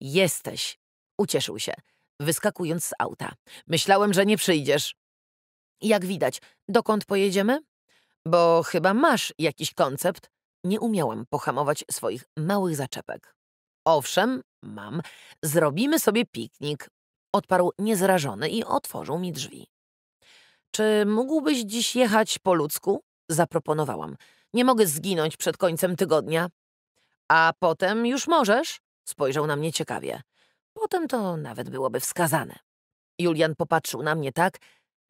S1: Jesteś, ucieszył się, wyskakując z auta. Myślałem, że nie przyjdziesz. Jak widać, dokąd pojedziemy? Bo chyba masz jakiś koncept. Nie umiałam pohamować swoich małych zaczepek. Owszem, mam. Zrobimy sobie piknik. Odparł niezrażony i otworzył mi drzwi. Czy mógłbyś dziś jechać po ludzku? Zaproponowałam. Nie mogę zginąć przed końcem tygodnia. A potem już możesz? Spojrzał na mnie ciekawie. Potem to nawet byłoby wskazane. Julian popatrzył na mnie tak,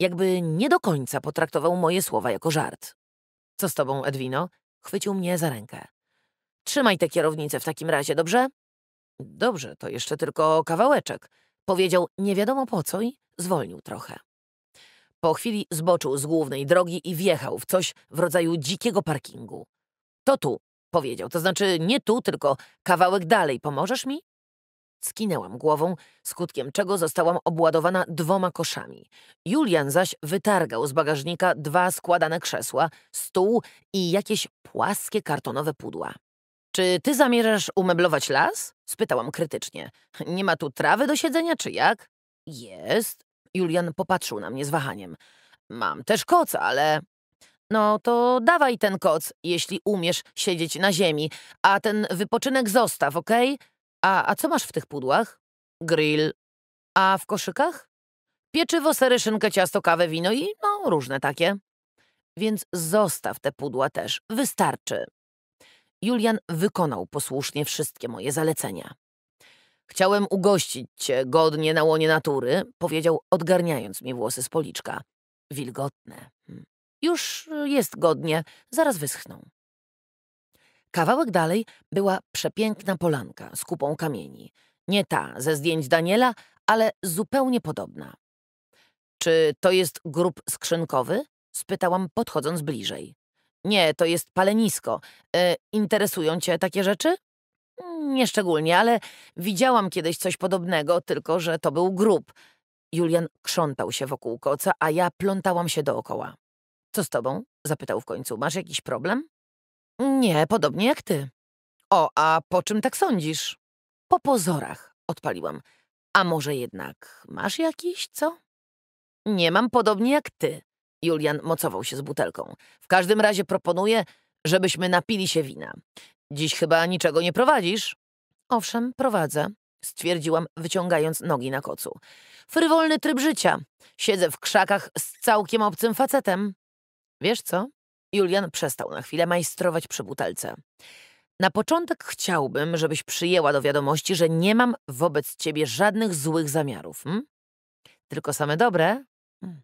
S1: jakby nie do końca potraktował moje słowa jako żart. Co z tobą, Edwino? Chwycił mnie za rękę. Trzymaj tę kierownicę w takim razie, dobrze? Dobrze, to jeszcze tylko kawałeczek. Powiedział nie wiadomo po co i zwolnił trochę. Po chwili zboczył z głównej drogi i wjechał w coś w rodzaju dzikiego parkingu. To tu, powiedział, to znaczy nie tu, tylko kawałek dalej. Pomożesz mi? Skinęłam głową, skutkiem czego zostałam obładowana dwoma koszami. Julian zaś wytargał z bagażnika dwa składane krzesła, stół i jakieś płaskie kartonowe pudła. Czy ty zamierzasz umeblować las? spytałam krytycznie. Nie ma tu trawy do siedzenia, czy jak? Jest. Julian popatrzył na mnie z wahaniem. Mam też koc, ale. No to dawaj ten koc, jeśli umiesz siedzieć na ziemi, a ten wypoczynek zostaw, okej? Okay? A, a co masz w tych pudłach? Grill. A w koszykach? Pieczywo, sery, szynkę, ciasto, kawę, wino i no, różne takie. Więc zostaw te pudła też, wystarczy. Julian wykonał posłusznie wszystkie moje zalecenia. Chciałem ugościć cię godnie na łonie natury, powiedział, odgarniając mi włosy z policzka. Wilgotne. Hm. Już y, jest godnie, zaraz wyschną. Kawałek dalej była przepiękna polanka z kupą kamieni. Nie ta ze zdjęć Daniela, ale zupełnie podobna. Czy to jest grób skrzynkowy? spytałam, podchodząc bliżej. Nie, to jest palenisko. E, interesują cię takie rzeczy? Mm, nieszczególnie, ale widziałam kiedyś coś podobnego, tylko że to był grób. Julian krzątał się wokół koca, a ja plątałam się dookoła. Co z tobą? zapytał w końcu. Masz jakiś problem? Nie, podobnie jak ty. O, a po czym tak sądzisz? Po pozorach, odpaliłam. A może jednak masz jakiś, co? Nie mam podobnie jak ty. Julian mocował się z butelką. W każdym razie proponuję, żebyśmy napili się wina. Dziś chyba niczego nie prowadzisz? Owszem, prowadzę, stwierdziłam, wyciągając nogi na kocu. Frywolny tryb życia. Siedzę w krzakach z całkiem obcym facetem. Wiesz co? Julian przestał na chwilę majstrować przy butelce. Na początek chciałbym, żebyś przyjęła do wiadomości, że nie mam wobec ciebie żadnych złych zamiarów. Hm? Tylko same dobre? Hmm.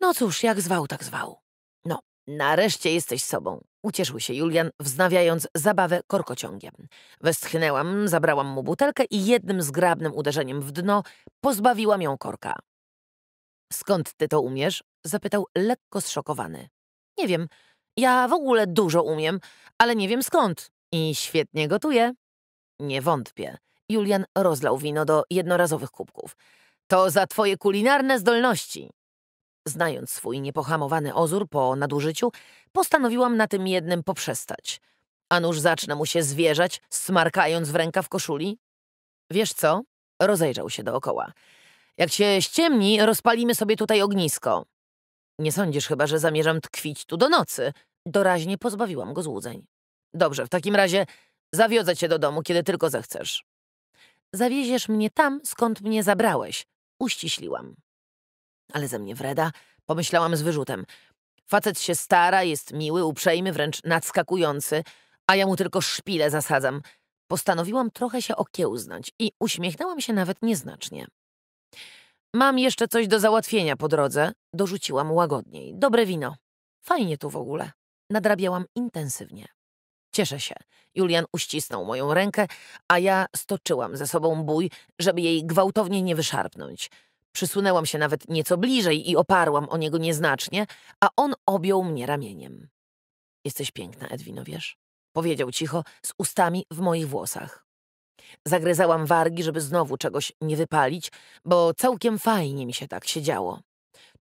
S1: No cóż, jak zwał, tak zwał. No, nareszcie jesteś sobą. Ucieszył się Julian, wznawiając zabawę korkociągiem. Westchnęłam, zabrałam mu butelkę i jednym zgrabnym uderzeniem w dno pozbawiłam ją korka. Skąd ty to umiesz? zapytał lekko zszokowany. Nie wiem. Ja w ogóle dużo umiem, ale nie wiem skąd. I świetnie gotuję. Nie wątpię. Julian rozlał wino do jednorazowych kubków. To za twoje kulinarne zdolności. Znając swój niepohamowany ozór po nadużyciu, postanowiłam na tym jednym poprzestać. A nuż zacznę mu się zwierzać, smarkając w rękaw koszuli. Wiesz co? Rozejrzał się dookoła. Jak się ściemni, rozpalimy sobie tutaj ognisko. Nie sądzisz chyba, że zamierzam tkwić tu do nocy. Doraźnie pozbawiłam go złudzeń. Dobrze, w takim razie zawiodzę cię do domu, kiedy tylko zechcesz. Zawieziesz mnie tam, skąd mnie zabrałeś. Uściśliłam. Ale ze mnie wreda, pomyślałam z wyrzutem. Facet się stara, jest miły, uprzejmy, wręcz nadskakujący, a ja mu tylko szpile zasadzam. Postanowiłam trochę się okiełznać i uśmiechnęłam się nawet nieznacznie. Mam jeszcze coś do załatwienia po drodze, dorzuciłam łagodniej. Dobre wino. Fajnie tu w ogóle. Nadrabiałam intensywnie. Cieszę się. Julian uścisnął moją rękę, a ja stoczyłam ze sobą bój, żeby jej gwałtownie nie wyszarpnąć. Przysunęłam się nawet nieco bliżej i oparłam o niego nieznacznie, a on objął mnie ramieniem. Jesteś piękna, Edwino, wiesz? Powiedział cicho, z ustami w moich włosach. Zagryzałam wargi, żeby znowu czegoś nie wypalić, bo całkiem fajnie mi się tak siedziało.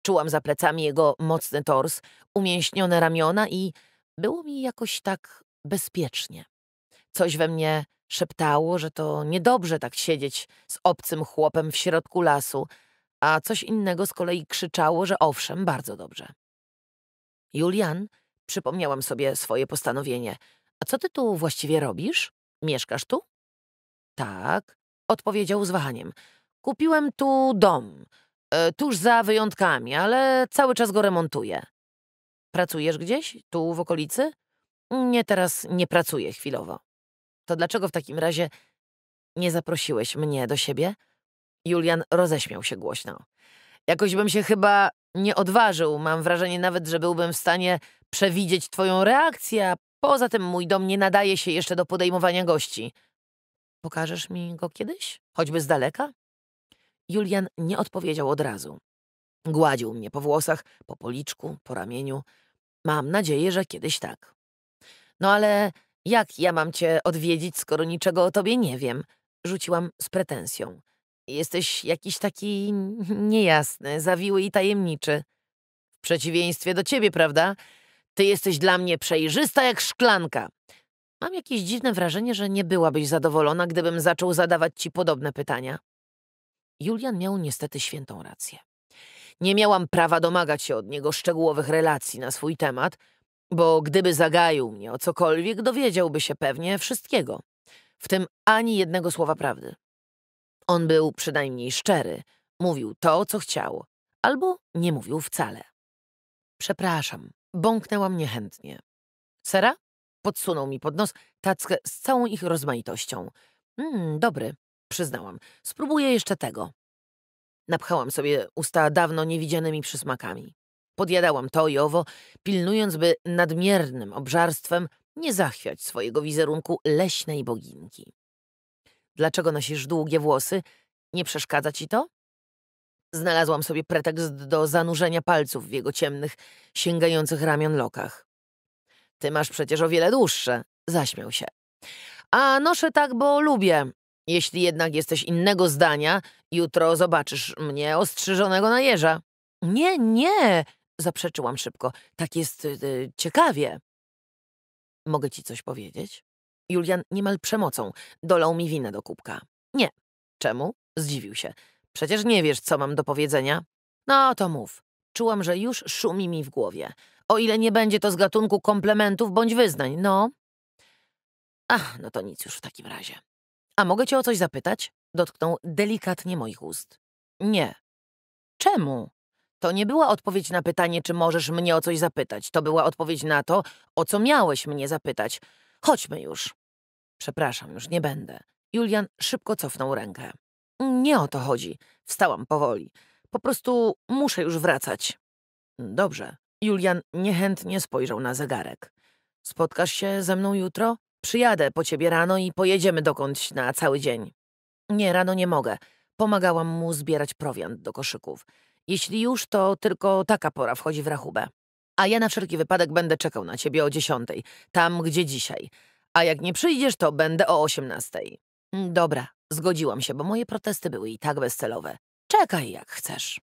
S1: Czułam za plecami jego mocny tors, umięśnione ramiona i było mi jakoś tak bezpiecznie. Coś we mnie szeptało, że to niedobrze tak siedzieć z obcym chłopem w środku lasu, a coś innego z kolei krzyczało, że owszem, bardzo dobrze. Julian, przypomniałam sobie swoje postanowienie. A co ty tu właściwie robisz? Mieszkasz tu? Tak, odpowiedział z wahaniem. Kupiłem tu dom, e, tuż za wyjątkami, ale cały czas go remontuję. Pracujesz gdzieś, tu w okolicy? Nie, teraz nie pracuję chwilowo. To dlaczego w takim razie nie zaprosiłeś mnie do siebie? Julian roześmiał się głośno. Jakoś bym się chyba nie odważył. Mam wrażenie nawet, że byłbym w stanie przewidzieć twoją reakcję, a poza tym mój dom nie nadaje się jeszcze do podejmowania gości. Pokażesz mi go kiedyś? Choćby z daleka? Julian nie odpowiedział od razu. Gładził mnie po włosach, po policzku, po ramieniu. Mam nadzieję, że kiedyś tak. No ale jak ja mam cię odwiedzić, skoro niczego o tobie nie wiem? Rzuciłam z pretensją. Jesteś jakiś taki niejasny, zawiły i tajemniczy. W przeciwieństwie do ciebie, prawda? Ty jesteś dla mnie przejrzysta jak szklanka. Mam jakieś dziwne wrażenie, że nie byłabyś zadowolona, gdybym zaczął zadawać ci podobne pytania. Julian miał niestety świętą rację. Nie miałam prawa domagać się od niego szczegółowych relacji na swój temat, bo gdyby zagaił mnie o cokolwiek, dowiedziałby się pewnie wszystkiego, w tym ani jednego słowa prawdy. On był przynajmniej szczery, mówił to, co chciał, albo nie mówił wcale. Przepraszam, bąknęłam niechętnie. Sera? Podsunął mi pod nos tackę z całą ich rozmaitością. Mmm, dobry, przyznałam. Spróbuję jeszcze tego. Napchałam sobie usta dawno niewidzianymi przysmakami. Podjadałam to i owo, pilnując, by nadmiernym obżarstwem nie zachwiać swojego wizerunku leśnej boginki. Dlaczego nosisz długie włosy? Nie przeszkadza ci to? Znalazłam sobie pretekst do zanurzenia palców w jego ciemnych, sięgających ramion lokach. Ty masz przecież o wiele dłuższe, zaśmiał się. A noszę tak, bo lubię. Jeśli jednak jesteś innego zdania, jutro zobaczysz mnie ostrzyżonego na jeża. Nie, nie, zaprzeczyłam szybko. Tak jest y, y, ciekawie. Mogę ci coś powiedzieć? Julian niemal przemocą dolał mi winę do kubka. Nie. Czemu? Zdziwił się. Przecież nie wiesz, co mam do powiedzenia. No to mów. Czułam, że już szumi mi w głowie. O ile nie będzie to z gatunku komplementów bądź wyznań, no. Ach, no to nic już w takim razie. A mogę cię o coś zapytać? Dotknął delikatnie moich ust. Nie. Czemu? To nie była odpowiedź na pytanie, czy możesz mnie o coś zapytać. To była odpowiedź na to, o co miałeś mnie zapytać. Chodźmy już. Przepraszam, już nie będę. Julian szybko cofnął rękę. Nie o to chodzi. Wstałam powoli. Po prostu muszę już wracać. Dobrze. Julian niechętnie spojrzał na zegarek. Spotkasz się ze mną jutro? Przyjadę po ciebie rano i pojedziemy dokądś na cały dzień. Nie, rano nie mogę. Pomagałam mu zbierać prowiant do koszyków. Jeśli już, to tylko taka pora wchodzi w rachubę. A ja na wszelki wypadek będę czekał na ciebie o dziesiątej, tam gdzie dzisiaj. A jak nie przyjdziesz, to będę o osiemnastej. Dobra, zgodziłam się, bo moje protesty były i tak bezcelowe. Czekaj jak chcesz.